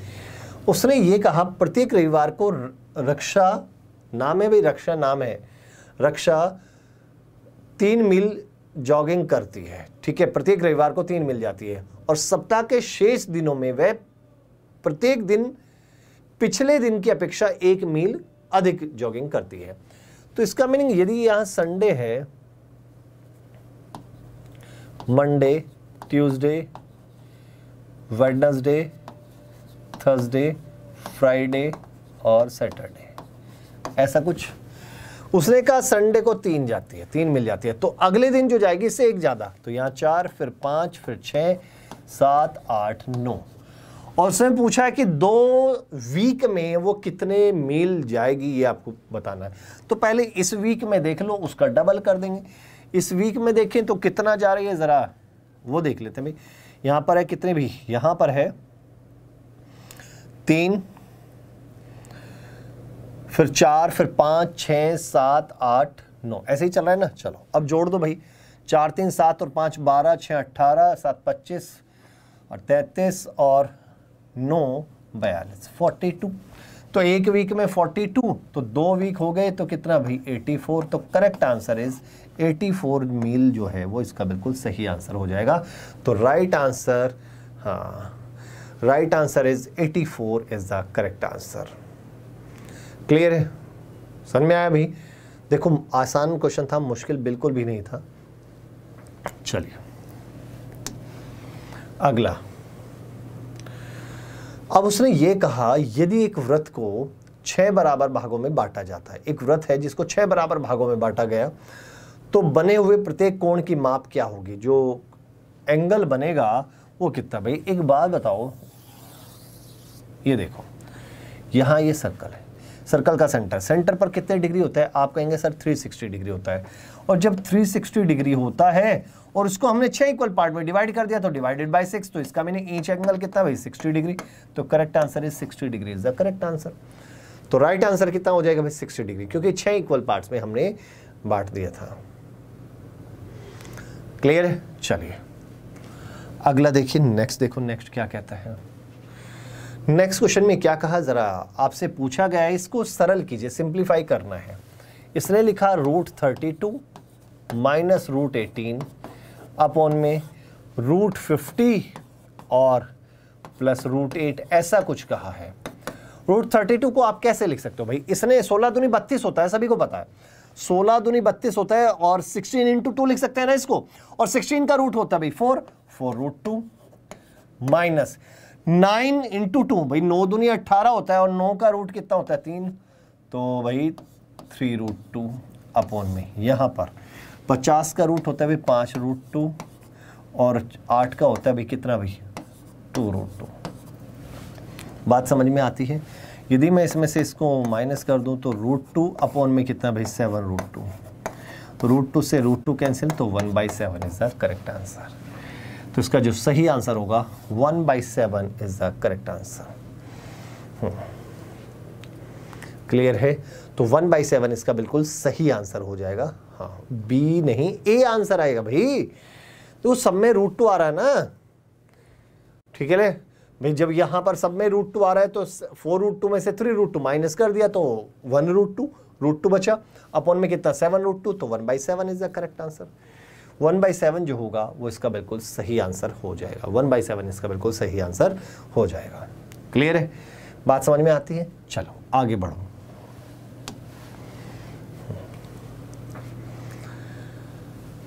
उसने ये कहा प्रत्येक रविवार को रक्षा नाम है भाई रक्षा नाम है रक्षा तीन मील जॉगिंग करती है ठीक है प्रत्येक रविवार को तीन मिल जाती है और सप्ताह के शेष दिनों में वह प्रत्येक दिन पिछले दिन की अपेक्षा एक मील अधिक जॉगिंग करती है तो इसका मीनिंग यदि यहां संडे है Monday Tuesday Wednesday Thursday Friday और सैटरडे ऐसा कुछ उसने कहा संडे को तीन जाती है तीन मिल जाती है तो अगले दिन जो जाएगी इससे एक ज़्यादा तो यहां चार फिर पांच फिर छह सात आठ नौ और उसने पूछा है कि दो वीक में वो कितने मील जाएगी ये आपको बताना है तो पहले इस वीक में देख लो उसका डबल कर देंगे इस वीक में देखें तो कितना जा रही है ज़रा वो देख लेते हैं भाई यहाँ पर है कितने भी यहाँ पर है तीन फिर चार फिर पाँच छः सात आठ नौ ऐसे ही चल रहा है ना चलो अब जोड़ दो भाई चार तीन सात और पाँच बारह छः अट्ठारह सात पच्चीस और तैंतीस और नो बयालीस फोर्टी टू तो एक वीक में फोर्टी टू तो दो वीक हो गए तो कितना भाई एटी फोर तो correct answer is eighty four mile जो है वो इसका बिल्कुल सही आंसर हो जाएगा तो राइट आंसर हाँ right answer is eighty four is the correct answer clear है समझ में आया भाई देखो आसान क्वेश्चन था मुश्किल बिल्कुल भी नहीं था चलिए अगला अब उसने ये कहा यदि एक व्रत को छह बराबर भागों में बांटा जाता है एक व्रत है जिसको छह बराबर भागों में बांटा गया तो बने हुए प्रत्येक कोण की माप क्या होगी जो एंगल बनेगा वो कितना भाई एक बात बताओ ये देखो यहां ये सर्कल है सर्कल का सेंटर सेंटर पर कितने डिग्री होता है आप कहेंगे सर 360 डिग्री होता है और जब 360 डिग्री होता है और उसको हमने छह इक्वल पार्ट में डिवाइड कर दिया तो डिवाइडेड बाई सिक्स तो इसका मैंने ईच एंगल कितना भाई सिक्सटी डिग्री तो correct answer is sixty degree is the correct answer तो राइट right आंसर कितना हो जाएगा भाई सिक्सटी डिग्री क्योंकि छह इक्वल पार्ट में हमने बांट दिया था क्लियर चलिए अगला देखिए नेक्स्ट देखो नेक्स्ट क्या कहता है नेक्स्ट क्वेश्चन में क्या कहा ज़रा आपसे पूछा गया है इसको सरल कीजिए सिंप्लीफाई करना है इसने लिखा root thirty two minus root eighteen upon में रूट फिफ्टी और प्लस रूट एट ऐसा कुछ कहा है रूट थर्टी टू को आप कैसे लिख सकते हो भाई इसने सोलह दुनी बत्तीस होता है सभी को पता है सोलह दुनी बत्तीस होता है और सिक्सटीन इंटू टू लिख सकते हैं ना इसको और सिक्सटीन का रूट होता है भाई four four root two minus nine into two भाई नौ दुनी अट्ठारह होता है और नौ का रूट कितना होता है तीन तो भाई थ्री रूट टू अपॉन में यहां पर पचास का रूट होता है भाई पाँच रूट टू और आठ का होता है भाई कितना भाई टू रूट टू बात समझ में आती है यदि मैं इसमें से इसको माइनस कर दूं तो रूट टू अपॉन में कितना भाई seven root two root two से रूट टू कैंसिल तो one by seven is the correct answer तो इसका जो सही आंसर होगा one by seven is the correct answer clear है तो वन बाई सेवन इसका बिल्कुल सही आंसर हो जाएगा हाँ बी नहीं ए आंसर आएगा भाई तो सब में रूट टू आ रहा है ना ठीक है ले भाई जब यहां पर सब में रूट टू आ रहा है तो फोर रूट टू में से थ्री रूट टू माइनस कर दिया तो one root two root two बचा अपॉन में कितना सेवन रूट टू तो one by seven is the correct answer one by seven जो होगा वो इसका बिल्कुल सही आंसर हो जाएगा वन बाई सेवन इसका बिल्कुल सही आंसर हो जाएगा क्लियर है बात समझ में आती है चलो आगे बढ़ो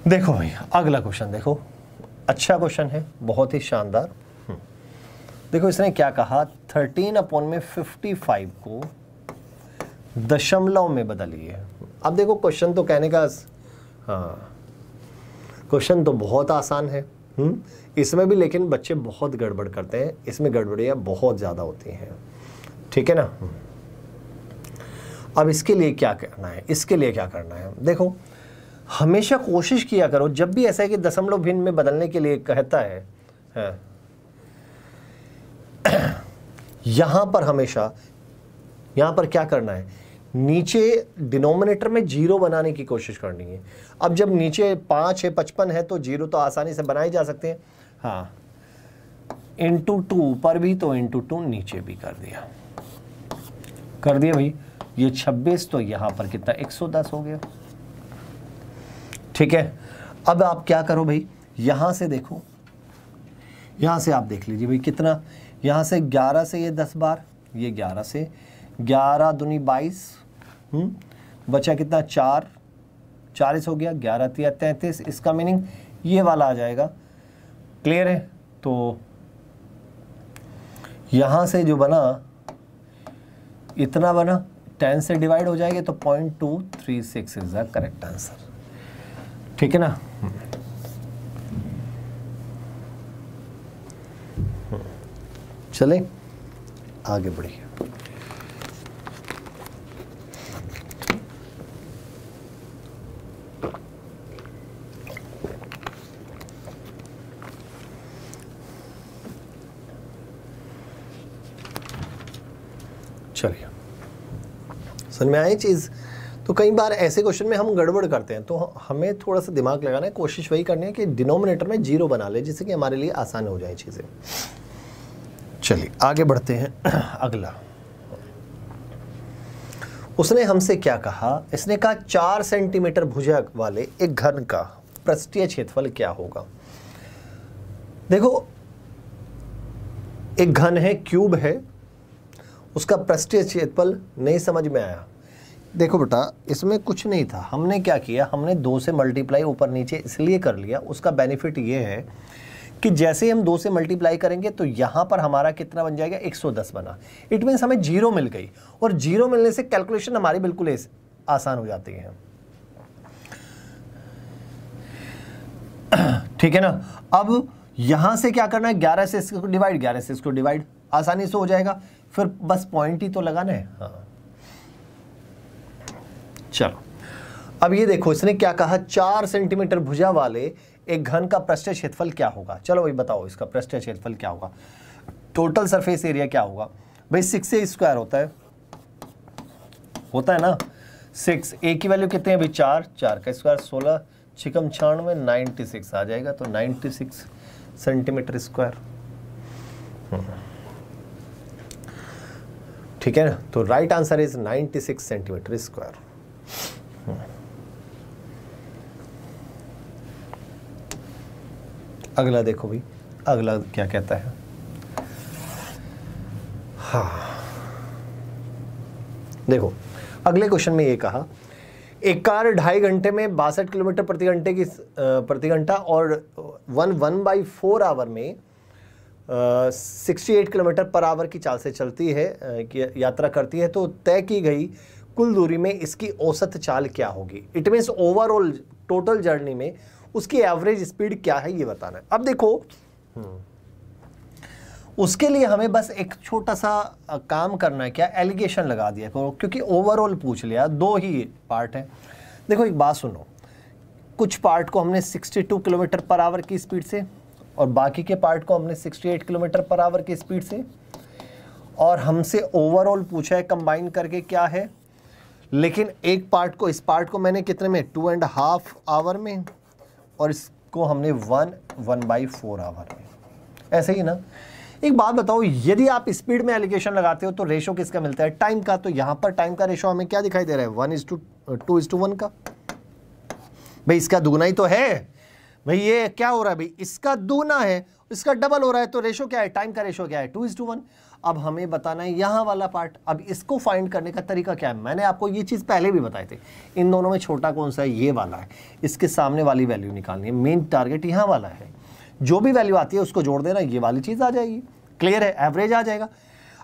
देखो भाई अगला क्वेश्चन देखो अच्छा क्वेश्चन है बहुत ही शानदार हम्म। देखो इसने क्या कहा थर्टीन अपॉन में फिफ्टी फाइव को दशमलव में बदलिए अब देखो क्वेश्चन तो कहने का हाँ क्वेश्चन तो बहुत आसान है हम्म इसमें भी लेकिन बच्चे बहुत गड़बड़ करते हैं इसमें गड़बड़ियाँ बहुत ज़्यादा होती हैं ठीक है ना हम्म। अब इसके लिए क्या करना है इसके लिए क्या करना है देखो हमेशा कोशिश किया करो जब भी ऐसा है कि दशमलव भिन्न में बदलने के लिए कहता है, है। हाँ। पर हमेशा यहां पर क्या करना है नीचे डिनोमिनेटर में जीरो बनाने की कोशिश करनी है अब जब नीचे पांच है पचपन है तो जीरो तो आसानी से बनाए जा सकते हैं हाँ इंटू टू ऊपर भी तो इंटू टू नीचे भी कर दिया कर दिया भाई ये छब्बीस तो यहां पर कितना एक सौ दस हो गया ठीक है अब आप क्या करो भाई यहाँ से देखो यहाँ से आप देख लीजिए भाई कितना यहाँ से ग्यारह से ये दस बार ये ग्यारह से ग्यारह दुनी बाईस हम्म, बचा कितना चार चालीस हो गया ग्यारह तिया तैंतीस इसका मीनिंग ये वाला आ जाएगा क्लियर है तो यहाँ से जो बना इतना बना टेन से डिवाइड हो जाएगा तो point two three six is the correct answer ठीक है ना चले आगे बढ़िए चलिए समझ में आई चीज़ तो कई बार ऐसे क्वेश्चन में हम गड़बड़ करते हैं तो हमें थोड़ा सा दिमाग लगाना है कोशिश वही करनी है कि डिनोमिनेटर में जीरो बना ले जिससे कि हमारे लिए आसान हो जाए चीज़ें चलिए आगे बढ़ते हैं अगला उसने हमसे क्या कहा इसने कहा चार सेंटीमीटर भुजा वाले एक घन का पृष्ठीय क्षेत्रफल क्या होगा देखो एक घन है क्यूब है उसका पृष्ठीय क्षेत्रफल नहीं समझ में आया देखो बेटा इसमें कुछ नहीं था हमने क्या किया हमने दो से मल्टीप्लाई ऊपर नीचे इसलिए कर लिया उसका बेनिफिट ये है कि जैसे हम दो से मल्टीप्लाई करेंगे तो यहाँ पर हमारा कितना बन जाएगा 110 बना इट मीन्स हमें जीरो मिल गई और जीरो मिलने से कैलकुलेशन हमारी बिल्कुल आसान हो जाती है ठीक है ना अब यहाँ से क्या करना है ग्यारह से इसको डिवाइड ग्यारह से इसको डिवाइड आसानी से हो जाएगा फिर बस पॉइंट ही तो लगाना है हाँ चलो अब ये देखो इसने क्या कहा चार सेंटीमीटर भुजा वाले एक घन का पृष्ठ क्षेत्रफल क्या होगा चलो भाई बताओ इसका पृष्ठ क्षेत्रफल क्या होगा टोटल सरफेस एरिया क्या होगा भाई सिक्स ए स्क्वायर होता है होता है ना सिक्स ए की वैल्यू कितने हैं भाई चार चार का स्क्वायर सोलह छिकम छियानवे नाइन्टी सिक्स आ जाएगा तो नाइन्टी सिक्स सेंटीमीटर स्क्वायर ठीक है ना तो right answer is ninety six centimetre square अगला देखो भाई अगला क्या कहता है हाँ देखो अगले क्वेश्चन में ये कहा एक कार ढाई घंटे में बासठ किलोमीटर प्रति घंटे की प्रति घंटा और one one by four hour में sixty eight kilometre per hour की चाल से चलती है कि यात्रा करती है तो तय की गई कुल दूरी में इसकी औसत चाल क्या होगी it means overall total journey में उसकी एवरेज स्पीड क्या है ये बताना है अब देखो उसके लिए हमें बस एक छोटा सा काम करना है क्या एलिगेशन लगा दिया करो क्योंकि ओवरऑल पूछ लिया दो ही पार्ट है देखो एक बात सुनो कुछ पार्ट को हमने 62 किलोमीटर पर आवर की स्पीड से और बाकी के पार्ट को हमने 68 किलोमीटर पर आवर की स्पीड से और हमसे ओवरऑल पूछा है कंबाइन करके क्या है लेकिन एक पार्ट को इस पार्ट को मैंने कितने में टू एंड हाफ आवर में और इसको हमने one one by four hour में ऐसे ही ना एक बात बताओ यदि आप स्पीड में एलिगेशन लगाते हो तो रेशो किसका मिलता है टाइम का तो यहां पर टाइम का रेशो हमें क्या दिखाई दे रहा है one is to two is to one का भाई इसका दुगना ही तो है भाई ये क्या हो रहा है भाई इसका दुगना है इसका डबल हो रहा है तो रेशो क्या है टाइम का रेशो क्या है टू इज टू वन अब हमें बताना है यहाँ वाला पार्ट अब इसको फाइंड करने का तरीका क्या है मैंने आपको ये चीज़ पहले भी बताई थी इन दोनों में छोटा कौन सा है ये वाला है इसके सामने वाली वैल्यू निकालनी है मेन टारगेट यहाँ वाला है जो भी वैल्यू आती है उसको जोड़ देना ये वाली चीज़ आ जाएगी क्लियर है एवरेज आ जाएगा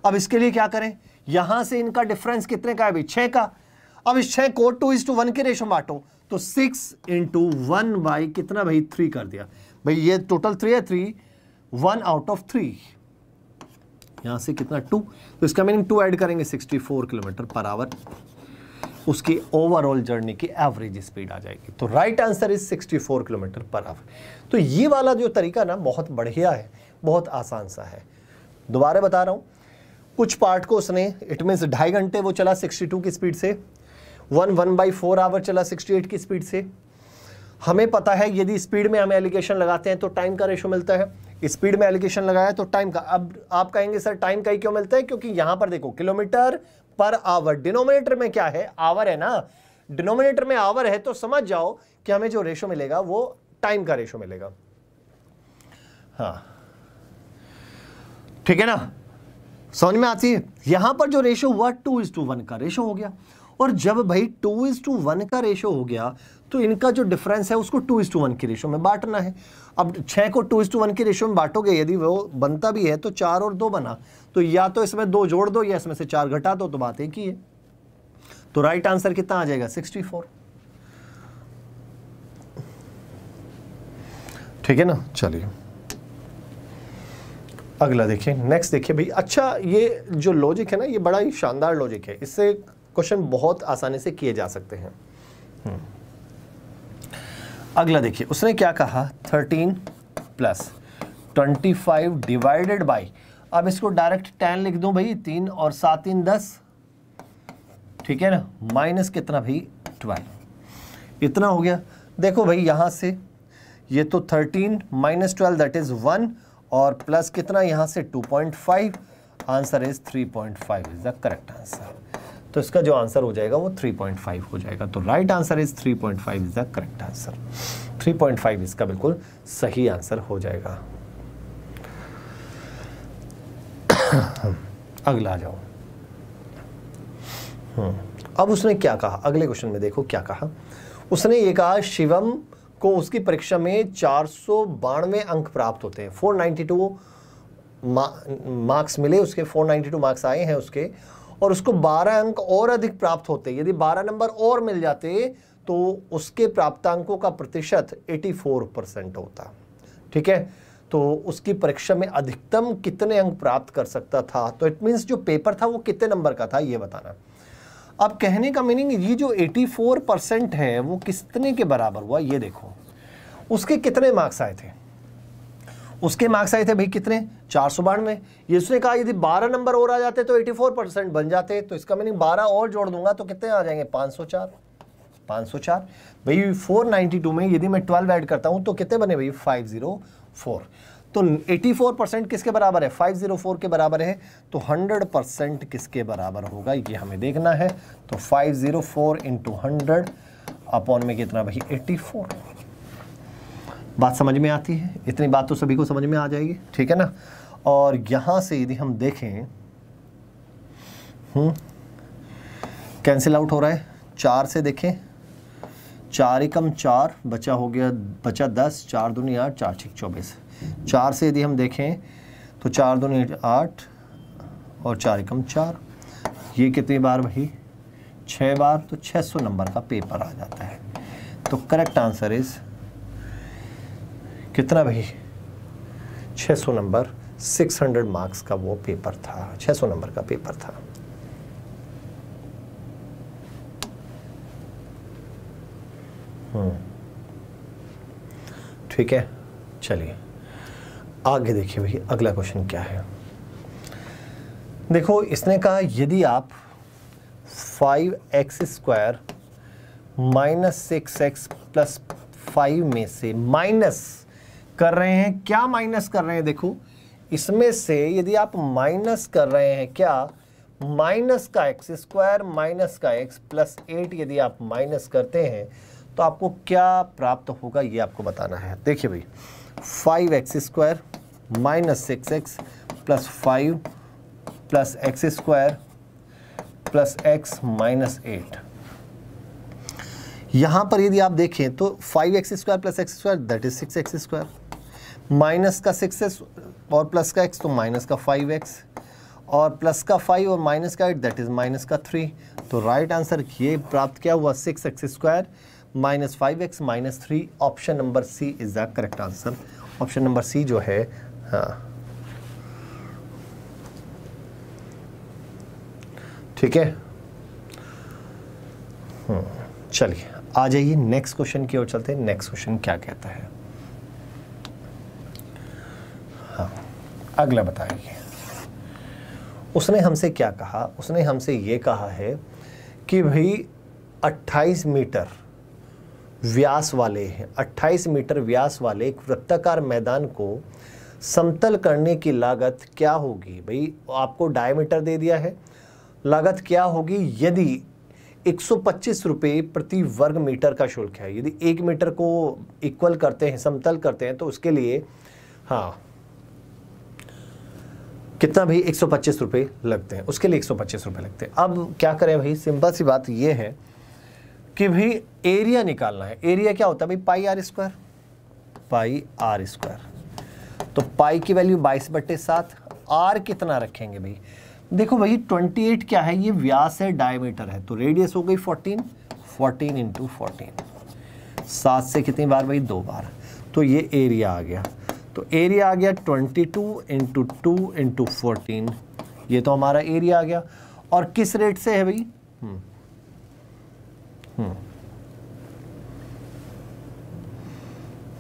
अब इसके लिए क्या करें यहाँ से इनका डिफरेंस कितने का है भाई छः का अब इस छः को टू इस टू वन के रेशो बांटो तो सिक्स इंटू वन बाई कितना भाई थ्री कर दिया भाई ये टोटल थ्री है three one out of three यहाँ से कितना टू तो इसका मीनिंग टू ऐड करेंगे 64 किलोमीटर पर आवर उसकी ओवरऑल जर्नी की एवरेज स्पीड आ जाएगी तो right answer is 64 kilometre per hour तो ये वाला जो तरीका ना बहुत बढ़िया है बहुत आसान सा है दोबारा बता रहा हूँ कुछ पार्ट को उसने इट मीन्स ढाई घंटे वो चला 62 की स्पीड से one one by four hour चला 68 की स्पीड से हमें पता है यदि स्पीड में हमें एलिगेशन लगाते हैं तो टाइम का रेशो मिलता है स्पीड में एलिगेशन लगाया तो टाइम का अब आप कहेंगे सर टाइम का ही क्यों मिलता है क्योंकि यहां पर देखो किलोमीटर पर आवर डिनोमिनेटर में क्या है आवर है ना डिनोमिनेटर में आवर है तो समझ जाओ कि हमें जो रेशो मिलेगा वो टाइम का रेशो मिलेगा हाँ ठीक है ना समझ में आती है यहां पर जो रेशो हुआ टू इज टू वन का रेशो हो गया और जब भाई टू इज टू वन का रेशो हो गया तो इनका जो डिफरेंस है उसको टू इज टू वन की रेशो में बांटना है अब छः को टू इज टू वन की रेशो में बांटोगे यदि वो बनता भी है तो चार और दो बना तो या तो इसमें दो जोड़ दो या इसमें से चार घटा दो तो बात एक ही है तो राइट आंसर कितना आ जाएगा सिक्सटी फोर ठीक है ना चलिए अगला देखिए नेक्स्ट देखिए भाई अच्छा ये जो लॉजिक है ना ये बड़ा ही शानदार लॉजिक है इससे क्वेश्चन बहुत आसानी से किए जा सकते हैं हम्म। अगला देखिए उसने क्या कहा thirteen plus twenty five divided by अब इसको डायरेक्ट टेन लिख दो भाई तीन और सात तीन दस ठीक है ना माइनस कितना भाई ट्वेल्व इतना हो गया देखो भाई यहाँ से ये तो thirteen minus twelve that is one और प्लस कितना यहाँ से two point five answer is three point five is the correct answer तो इसका जो आंसर हो जाएगा वो 3.5 हो जाएगा तो right answer is 3.5 point five is the correct answer 3.5 इसका बिल्कुल सही आंसर हो जाएगा अगला जाओ हम्म, अब उसने क्या कहा अगले क्वेश्चन में देखो क्या कहा उसने ये कहा शिवम को उसकी परीक्षा में चार बानवे अंक प्राप्त होते हैं 492 मार्क्स मिले उसके 492 मार्क्स आए हैं उसके और उसको 12 अंक और अधिक प्राप्त होते यदि 12 नंबर और मिल जाते तो उसके प्राप्तांकों का प्रतिशत 84 परसेंट होता ठीक है तो उसकी परीक्षा में अधिकतम कितने अंक प्राप्त कर सकता था तो इट मीन्स जो पेपर था वो कितने नंबर का था ये बताना अब कहने का मीनिंग ये जो 84 परसेंट है वो कितने के बराबर हुआ ये देखो उसके कितने मार्क्स आए थे उसके मार्क्स आए थे भाई कितने चार सौ बानवे उसने कहा यदि बारह नंबर और आ जाते तो एटी फोर परसेंट बन जाते तो इसका मैंने बारह और जोड़ दूंगा तो कितने आ जाएंगे पाँच सौ चार पाँच सौ चार भाई फोर नाइन्टी टू में यदि मैं ट्वेल्व ऐड करता हूँ तो कितने बने भाई फाइव ज़ीरो फोर तो 84 परसेंट किसके बराबर है 504 के बराबर है तो 100 परसेंट किसके बराबर होगा ये हमें देखना है तो five zero four into hundred upon में कितना भाई फोर बात समझ में आती है इतनी बात तो सभी को समझ में आ जाएगी ठीक है ना और यहाँ से यदि हम देखें कैंसिल हम्म, आउट हो रहा है चार से देखें चार एकम चार बचा हो गया बचा दस चार दूनी आठ चार छः चौबीस चार से यदि हम देखें तो चार दूनी आठ और चार एकम चार ये कितनी बार भाई छः बार तो 600 नंबर का पेपर आ जाता है तो करेक्ट आंसर इज़ कितना भाई 600 नंबर 600 मार्क्स का वो पेपर था 600 नंबर का पेपर था हम्म। ठीक है चलिए आगे देखिए भाई अगला क्वेश्चन क्या है देखो इसने कहा यदि आप five x square minus six x plus five में से माइनस कर रहे हैं क्या माइनस कर रहे हैं देखो इसमें से यदि आप माइनस कर रहे हैं क्या माइनस का एक्स स्क्वायर माइनस का एक्स प्लस एट यदि आप माइनस करते हैं तो आपको क्या प्राप्त होगा ये आपको बताना है देखिए भाई five x square minus six x plus five plus x square plus x minus eight यहां पर यदि आप देखें तो five x square plus x square that is six x square minus का सिक्स एक्स और प्लस का एक्स तो माइनस का फाइव एक्स और प्लस का फाइव और माइनस का एट दैट इज़ माइनस का थ्री तो राइट right आंसर ये प्राप्त किया हुआ six x square minus five x minus three option number C is the correct answer option number C जो है हाँ ठीक है हम्म, चलिए आ जाइए नेक्स्ट क्वेश्चन की ओर चलते हैं नेक्स्ट क्वेश्चन क्या कहता है अगला बताइए उसने हमसे क्या कहा उसने हमसे ये कहा है कि भाई 28 मीटर व्यास वाले हैं 28 मीटर व्यास वाले एक वृत्ताकार मैदान को समतल करने की लागत क्या होगी भाई आपको डायमीटर दे दिया है लागत क्या होगी यदि एक रुपये प्रति वर्ग मीटर का शुल्क है यदि एक मीटर को इक्वल करते हैं समतल करते हैं तो उसके लिए हाँ कितना भाई एक सौ लगते हैं उसके लिए एक सौ लगते हैं अब क्या करें भाई सिंपल सी बात ये है कि भाई एरिया निकालना है एरिया क्या होता है भाई pi r square pi r square तो पाई की वैल्यू बाईस बट्टे सात आर कितना रखेंगे भाई देखो भाई 28 क्या है ये व्यास है डायमीटर है तो रेडियस हो गई 14 14 इंटू फोर्टीन सात से कितनी बार भाई दो बार तो ये एरिया आ गया तो एरिया आ गया 22 two into two into fourteen ये तो हमारा एरिया आ गया और किस रेट से है भाई हम्म। हम्म।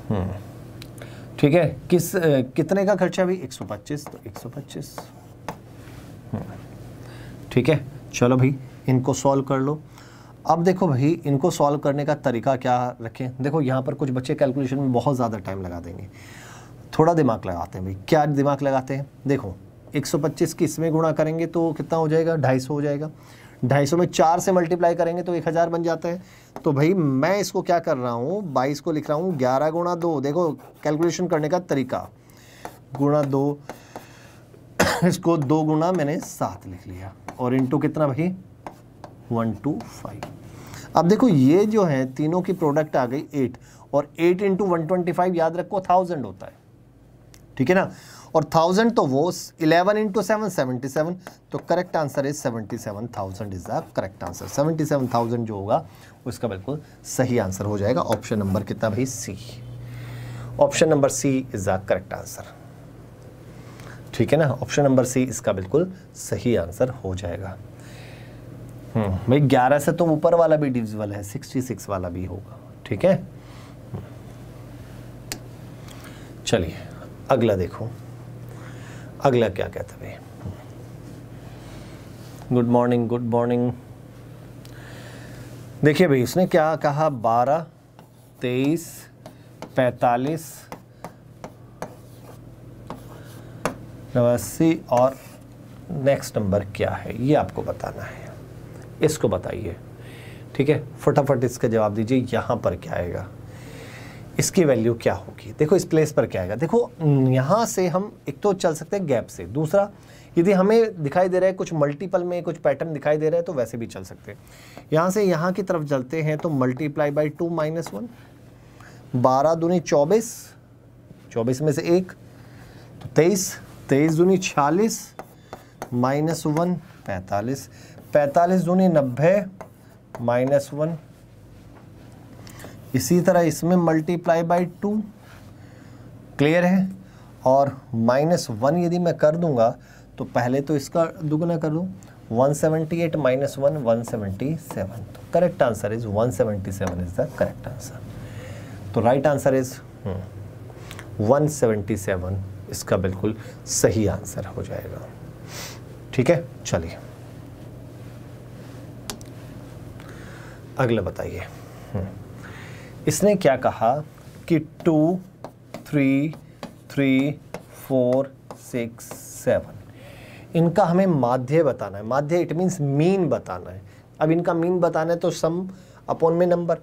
हम्म। ठीक है किस कितने का खर्चा भाई 125 तो 125 ठीक है चलो भाई इनको सॉल्व कर लो अब देखो भाई इनको सॉल्व करने का तरीका क्या रखें देखो यहाँ पर कुछ बच्चे कैलकुलेशन में बहुत ज़्यादा टाइम लगा देंगे थोड़ा दिमाग लगाते हैं भाई क्या दिमाग लगाते हैं देखो 125 की इसमें गुणा करेंगे तो कितना हो जाएगा ढाई हो जाएगा ढाई में चार से मल्टीप्लाई करेंगे तो हजार बन जाता है तो भाई मैं इसको क्या कर रहा हूँ बाईस को लिख रहा हूँ ग्यारह गुणा दो देखो कैलकुलेशन करने का तरीका गुणा दो इसको दो गुणा मैंने सात लिख लिया और इंटू कितना भाई वन टू फाइव अब देखो ये जो है तीनों की प्रोडक्ट आ गई एट और eight into one twenty five याद रखो थाउजेंड होता है ठीक है ना और थाउजेंड तो वो eleven into seven seventy seven तो correct answer is seventy seven thousand is the correct answer seventy seven thousand जो होगा उसका बिल्कुल सही आंसर हो जाएगा ऑप्शन नंबर कितना भाई C option number C is the correct answer ठीक है ना ऑप्शन नंबर सी इसका बिल्कुल सही आंसर हो जाएगा हम्म भाई ग्यारह से तो ऊपर वाला भी डिविजिबल है सिक्सटी सिक्स वाला भी होगा ठीक है चलिए अगला देखो अगला क्या कहता भाई गुड मॉर्निंग गुड मॉर्निंग देखिए भाई इसने क्या कहा बारह तेईस पैतालीस नवासी और नेक्स्ट नंबर क्या है ये आपको बताना है इसको बताइए ठीक है फटाफट इसका जवाब दीजिए यहाँ पर क्या आएगा इसकी वैल्यू क्या होगी देखो इस प्लेस पर क्या आएगा देखो यहाँ से हम एक तो चल सकते हैं गैप से दूसरा यदि हमें दिखाई दे रहा है कुछ मल्टीपल में कुछ पैटर्न दिखाई दे रहा है तो वैसे भी चल सकते हैं यहाँ से यहाँ की तरफ चलते हैं तो multiply by two minus one बारह दूनी चौबीस चौबीस में से एक तो तेईस तेईस दूनी छियालीस माइनस वन पैंतालीस पैंतालीस दूनी नब्बे माइनस वन इसी तरह इसमें मल्टीप्लाई बाई टू क्लियर है और माइनस वन यदि मैं कर दूंगा तो पहले तो इसका दुगना कर दूँ 178 seventy eight minus one one seventy seven तो correct answer is 177 seventy seven is the correct answer तो राइट आंसर इज 177 इसका बिल्कुल सही आंसर हो जाएगा ठीक है चलिए अगला बताइए हम्म। इसने क्या कहा कि two three three four six seven इनका हमें माध्य बताना है माध्य इट मीन्स मीन बताना है अब इनका मीन बताना है तो सम अपॉन में नंबर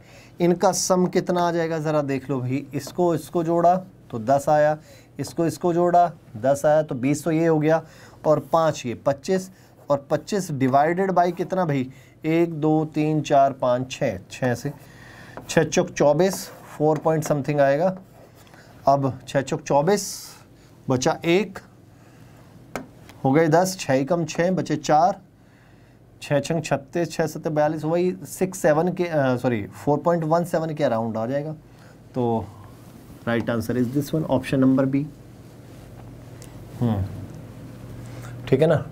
इनका सम कितना आ जाएगा ज़रा देख लो भाई इसको इसको जोड़ा तो दस आया इसको इसको जोड़ा दस आया तो बीस तो ये हो गया और पाँच ये पच्चीस और पच्चीस डिवाइडेड बाई कितना भाई एक दो तीन चार पाँच छः छः से छः चौक चौबीस फोर पॉइंट समथिंग आएगा अब छः चौक चौबीस बचा एक हो गए दस छः कम छः बचे चार छः छंग छत्तीस छः सत्तर बयालीस वही सिक्स सेवन के sorry four point one seven के अराउंड आ जाएगा तो right answer is this one option number B ठीक है ना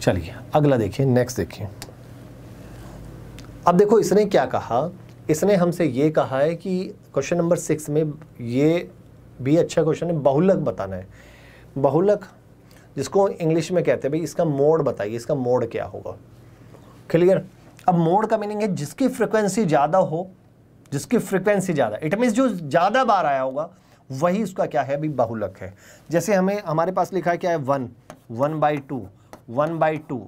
चलिए अगला देखिए नेक्स्ट देखिए अब देखो इसने क्या कहा इसने हमसे ये कहा है कि क्वेश्चन नंबर सिक्स में ये भी अच्छा क्वेश्चन है बहुलक बताना है बहुलक जिसको इंग्लिश में कहते हैं भाई इसका मोड बताइए इसका मोड क्या होगा क्लियर अब मोड का मीनिंग है जिसकी फ्रिक्वेंसी ज़्यादा हो जिसकी फ्रिक्वेंसी ज़्यादा इट मीन्स जो ज़्यादा बार आया होगा वही उसका क्या है अभी बहुलक है जैसे हमें हमारे पास लिखा है क्या है one one by two one by two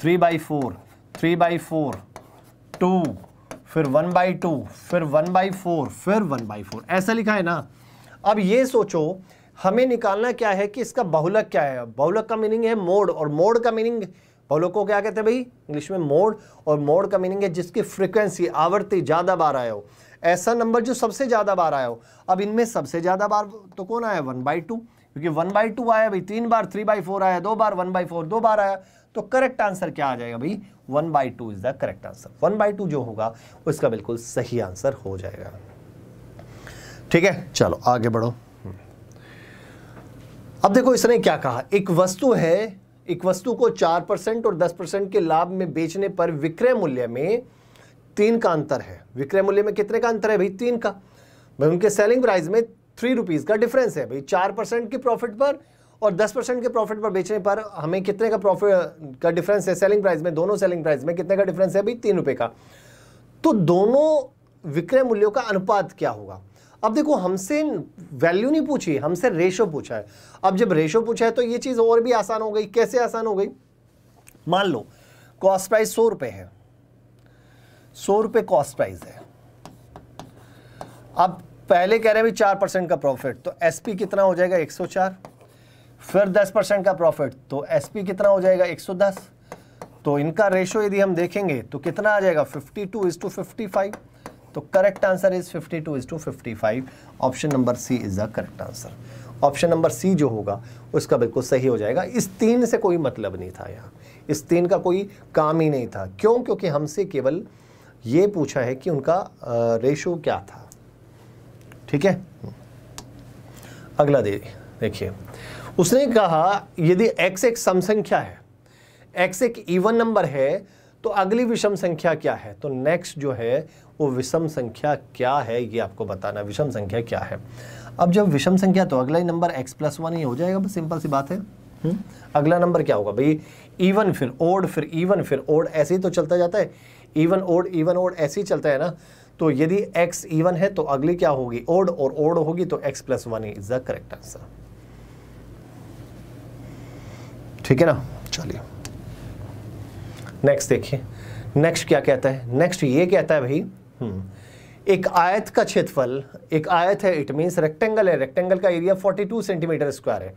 three by four three by four two फिर वन बाई टू फिर वन बाई फोर फिर वन बाई फोर ऐसा लिखा है ना अब ये सोचो हमें निकालना क्या है कि इसका बहुलक क्या है बहुलक का मीनिंग है मोड और मोड का मीनिंग बहुलक को क्या कहते हैं भाई इंग्लिश में मोड और मोड का मीनिंग है जिसकी फ्रिक्वेंसी आवृत्ति ज़्यादा बार आया हो ऐसा नंबर जो सबसे ज़्यादा बार आया हो अब इनमें सबसे ज़्यादा बार तो कौन आया वन बाई टू क्योंकि वन बाई टू आया भाई तीन बार थ्री बाई फोर आया दो बार वन बाई फोर दो बार आया तो करेक्ट आंसर क्या आ जाएगा भाई one by two is the correct answer one by two जो होगा उसका बिल्कुल सही आंसर हो जाएगा ठीक है चलो आगे बढ़ो हम्म। अब देखो इसने क्या कहा एक वस्तु है एक वस्तु को चार परसेंट और दस परसेंट के लाभ में बेचने पर विक्रय मूल्य में तीन का अंतर है विक्रय मूल्य में कितने का अंतर है भाई तीन का भाई उनके सेलिंग प्राइस में थ्री रुपीज़ का डिफरेंस है भाई चार परसेंट की प्रॉफिट पर और 10 परसेंट के प्रॉफिट पर बेचने पर हमें कितने का प्रॉफिट का डिफरेंस है सेलिंग प्राइस में दोनों सेलिंग प्राइस में कितने का डिफरेंस है अभी तीन रुपये का तो दोनों विक्रय मूल्यों का अनुपात क्या होगा अब देखो हमसे वैल्यू नहीं पूछी हमसे रेशो पूछा है अब जब रेशो पूछा है तो ये चीज़ और भी आसान हो गई कैसे आसान हो गई मान लो कॉस्ट प्राइस सौ रुपये है सौ रुपये कॉस्ट प्राइस है अब पहले कह रहे हैं भी चार परसेंट का प्रॉफिट तो एसपी कितना हो जाएगा एक सौ चार फिर 10 परसेंट का प्रॉफिट तो एसपी कितना हो जाएगा 110 तो इनका रेशो यदि हम देखेंगे तो कितना आ जाएगा 52 टू इज टू फिफ्टी तो correct answer is 52 two is to fifty option number C is the correct answer option number C जो होगा उसका बिल्कुल सही हो जाएगा इस तीन से कोई मतलब नहीं था यहाँ इस तीन का कोई काम ही नहीं था क्यों क्योंकि हमसे केवल ये पूछा है कि उनका रेशो क्या था ठीक है अगला दे देखिए उसने कहा यदि एक्स एक सम संख्या है एक्स एक इवन नंबर है तो अगली विषम संख्या क्या है तो नेक्स्ट जो है वो विषम संख्या क्या है ये आपको बताना विषम संख्या क्या है अब जब विषम संख्या तो अगला नंबर एक्स प्लस वन ही हो जाएगा बस सिंपल सी बात है हुँ? हम्म? अगला नंबर क्या होगा भाई इवन फिर ओड फिर इवन फिर ओड ऐसे ही तो चलता जाता है इवन ओड इवन ओड ऐसे ही चलता है ना तो यदि एक्स इवन है तो अगली क्या होगी ओड और ओड होगी तो x plus one is the correct answer ठीक है ना चलिए नेक्स्ट देखिए नेक्स्ट क्या कहता है नेक्स्ट ये कहता है भाई हम्म, एक आयत का क्षेत्रफल एक आयत है इट मीन्स रेक्टेंगल है रेक्टेंगल का एरिया 42 सेंटीमीटर स्क्वायर है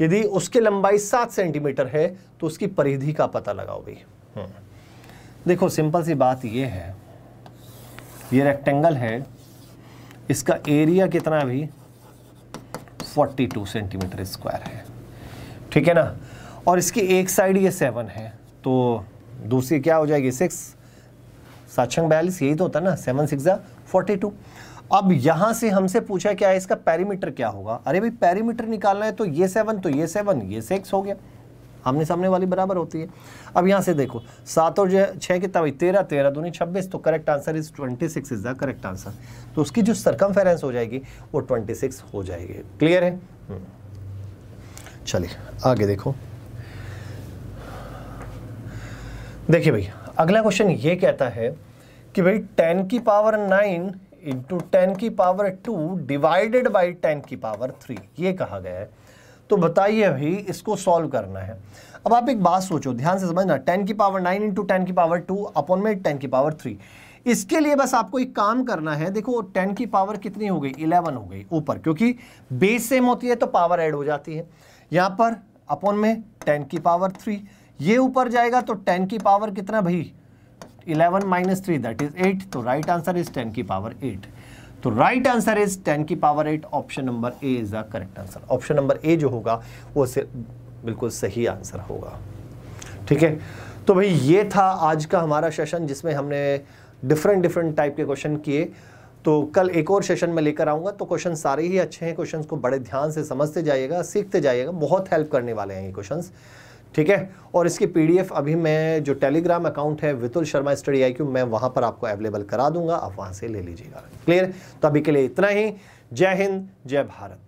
यदि उसकी लंबाई 7 सेंटीमीटर है तो उसकी परिधि का पता लगाओ भाई हम्म। देखो सिंपल सी बात ये है ये रेक्टेंगल है इसका एरिया कितना भी 42 सेंटीमीटर स्क्वायर है ठीक है ना और इसकी एक साइड ये सेवन है तो दूसरी क्या हो जाएगी सिक्स सात बयालीस यही तो होता ना सेवन सिक्स ज़ा फोर्टी टू अब यहाँ से हमसे पूछा क्या है इसका पैरीमीटर क्या होगा अरे भाई पैरीमीटर निकालना है तो ये सेवन तो ये सेवन ये सिक्स हो गया हमने सामने वाली बराबर होती है अब यहाँ से देखो सात और जो है छः कितना तेरह तेरह दूनी छब्बीस तो correct answer is twenty six is the correct answer तो उसकी जो सरकम हो जाएगी वो ट्वेंटी सिक्स हो जाएगी क्लियर है हम्म। चलिए आगे देखो देखिए भाई अगला क्वेश्चन ये कहता है कि भाई टेन की पावर नाइन इंटू टेन की power two divided by ten की पावर थ्री ये कहा गया है तो बताइए भाई इसको सॉल्व करना है अब आप एक बात सोचो ध्यान से समझना टेन की पावर नाइन इंटू टेन की पावर टू अपॉन में टेन की पावर थ्री इसके लिए बस आपको एक काम करना है देखो टेन की पावर कितनी हो गई इलेवन हो गई ऊपर क्योंकि बेस सेम होती है तो पावर एड हो जाती है यहाँ पर अपॉन में टेन की पावर थ्री ये ऊपर जाएगा तो टेन की पावर कितना भाई eleven minus three that is eight तो राइट आंसर इज टेन की पावर एट तो राइट आंसर इज टेन की power eight option number A is the correct answer option number A जो होगा वो बिल्कुल सही आंसर होगा ठीक है तो भाई ये था आज का हमारा सेशन जिसमें हमने डिफरेंट डिफरेंट टाइप के क्वेश्चन किए तो कल एक और सेशन में लेकर आऊँगा तो क्वेश्चन सारे ही अच्छे हैं क्वेश्चंस को बड़े ध्यान से समझते जाइएगा सीखते जाइएगा बहुत हेल्प करने वाले हैं ये क्वेश्चंस ठीक है और इसकी पीडीएफ अभी मैं जो टेलीग्राम अकाउंट है वितुल शर्मा स्टडी आई मैं वहाँ पर आपको अवेलेबल करा दूंगा आप वहाँ से ले लीजिएगा क्लियर तो अभी के लिए इतना ही जय हिंद जय भारत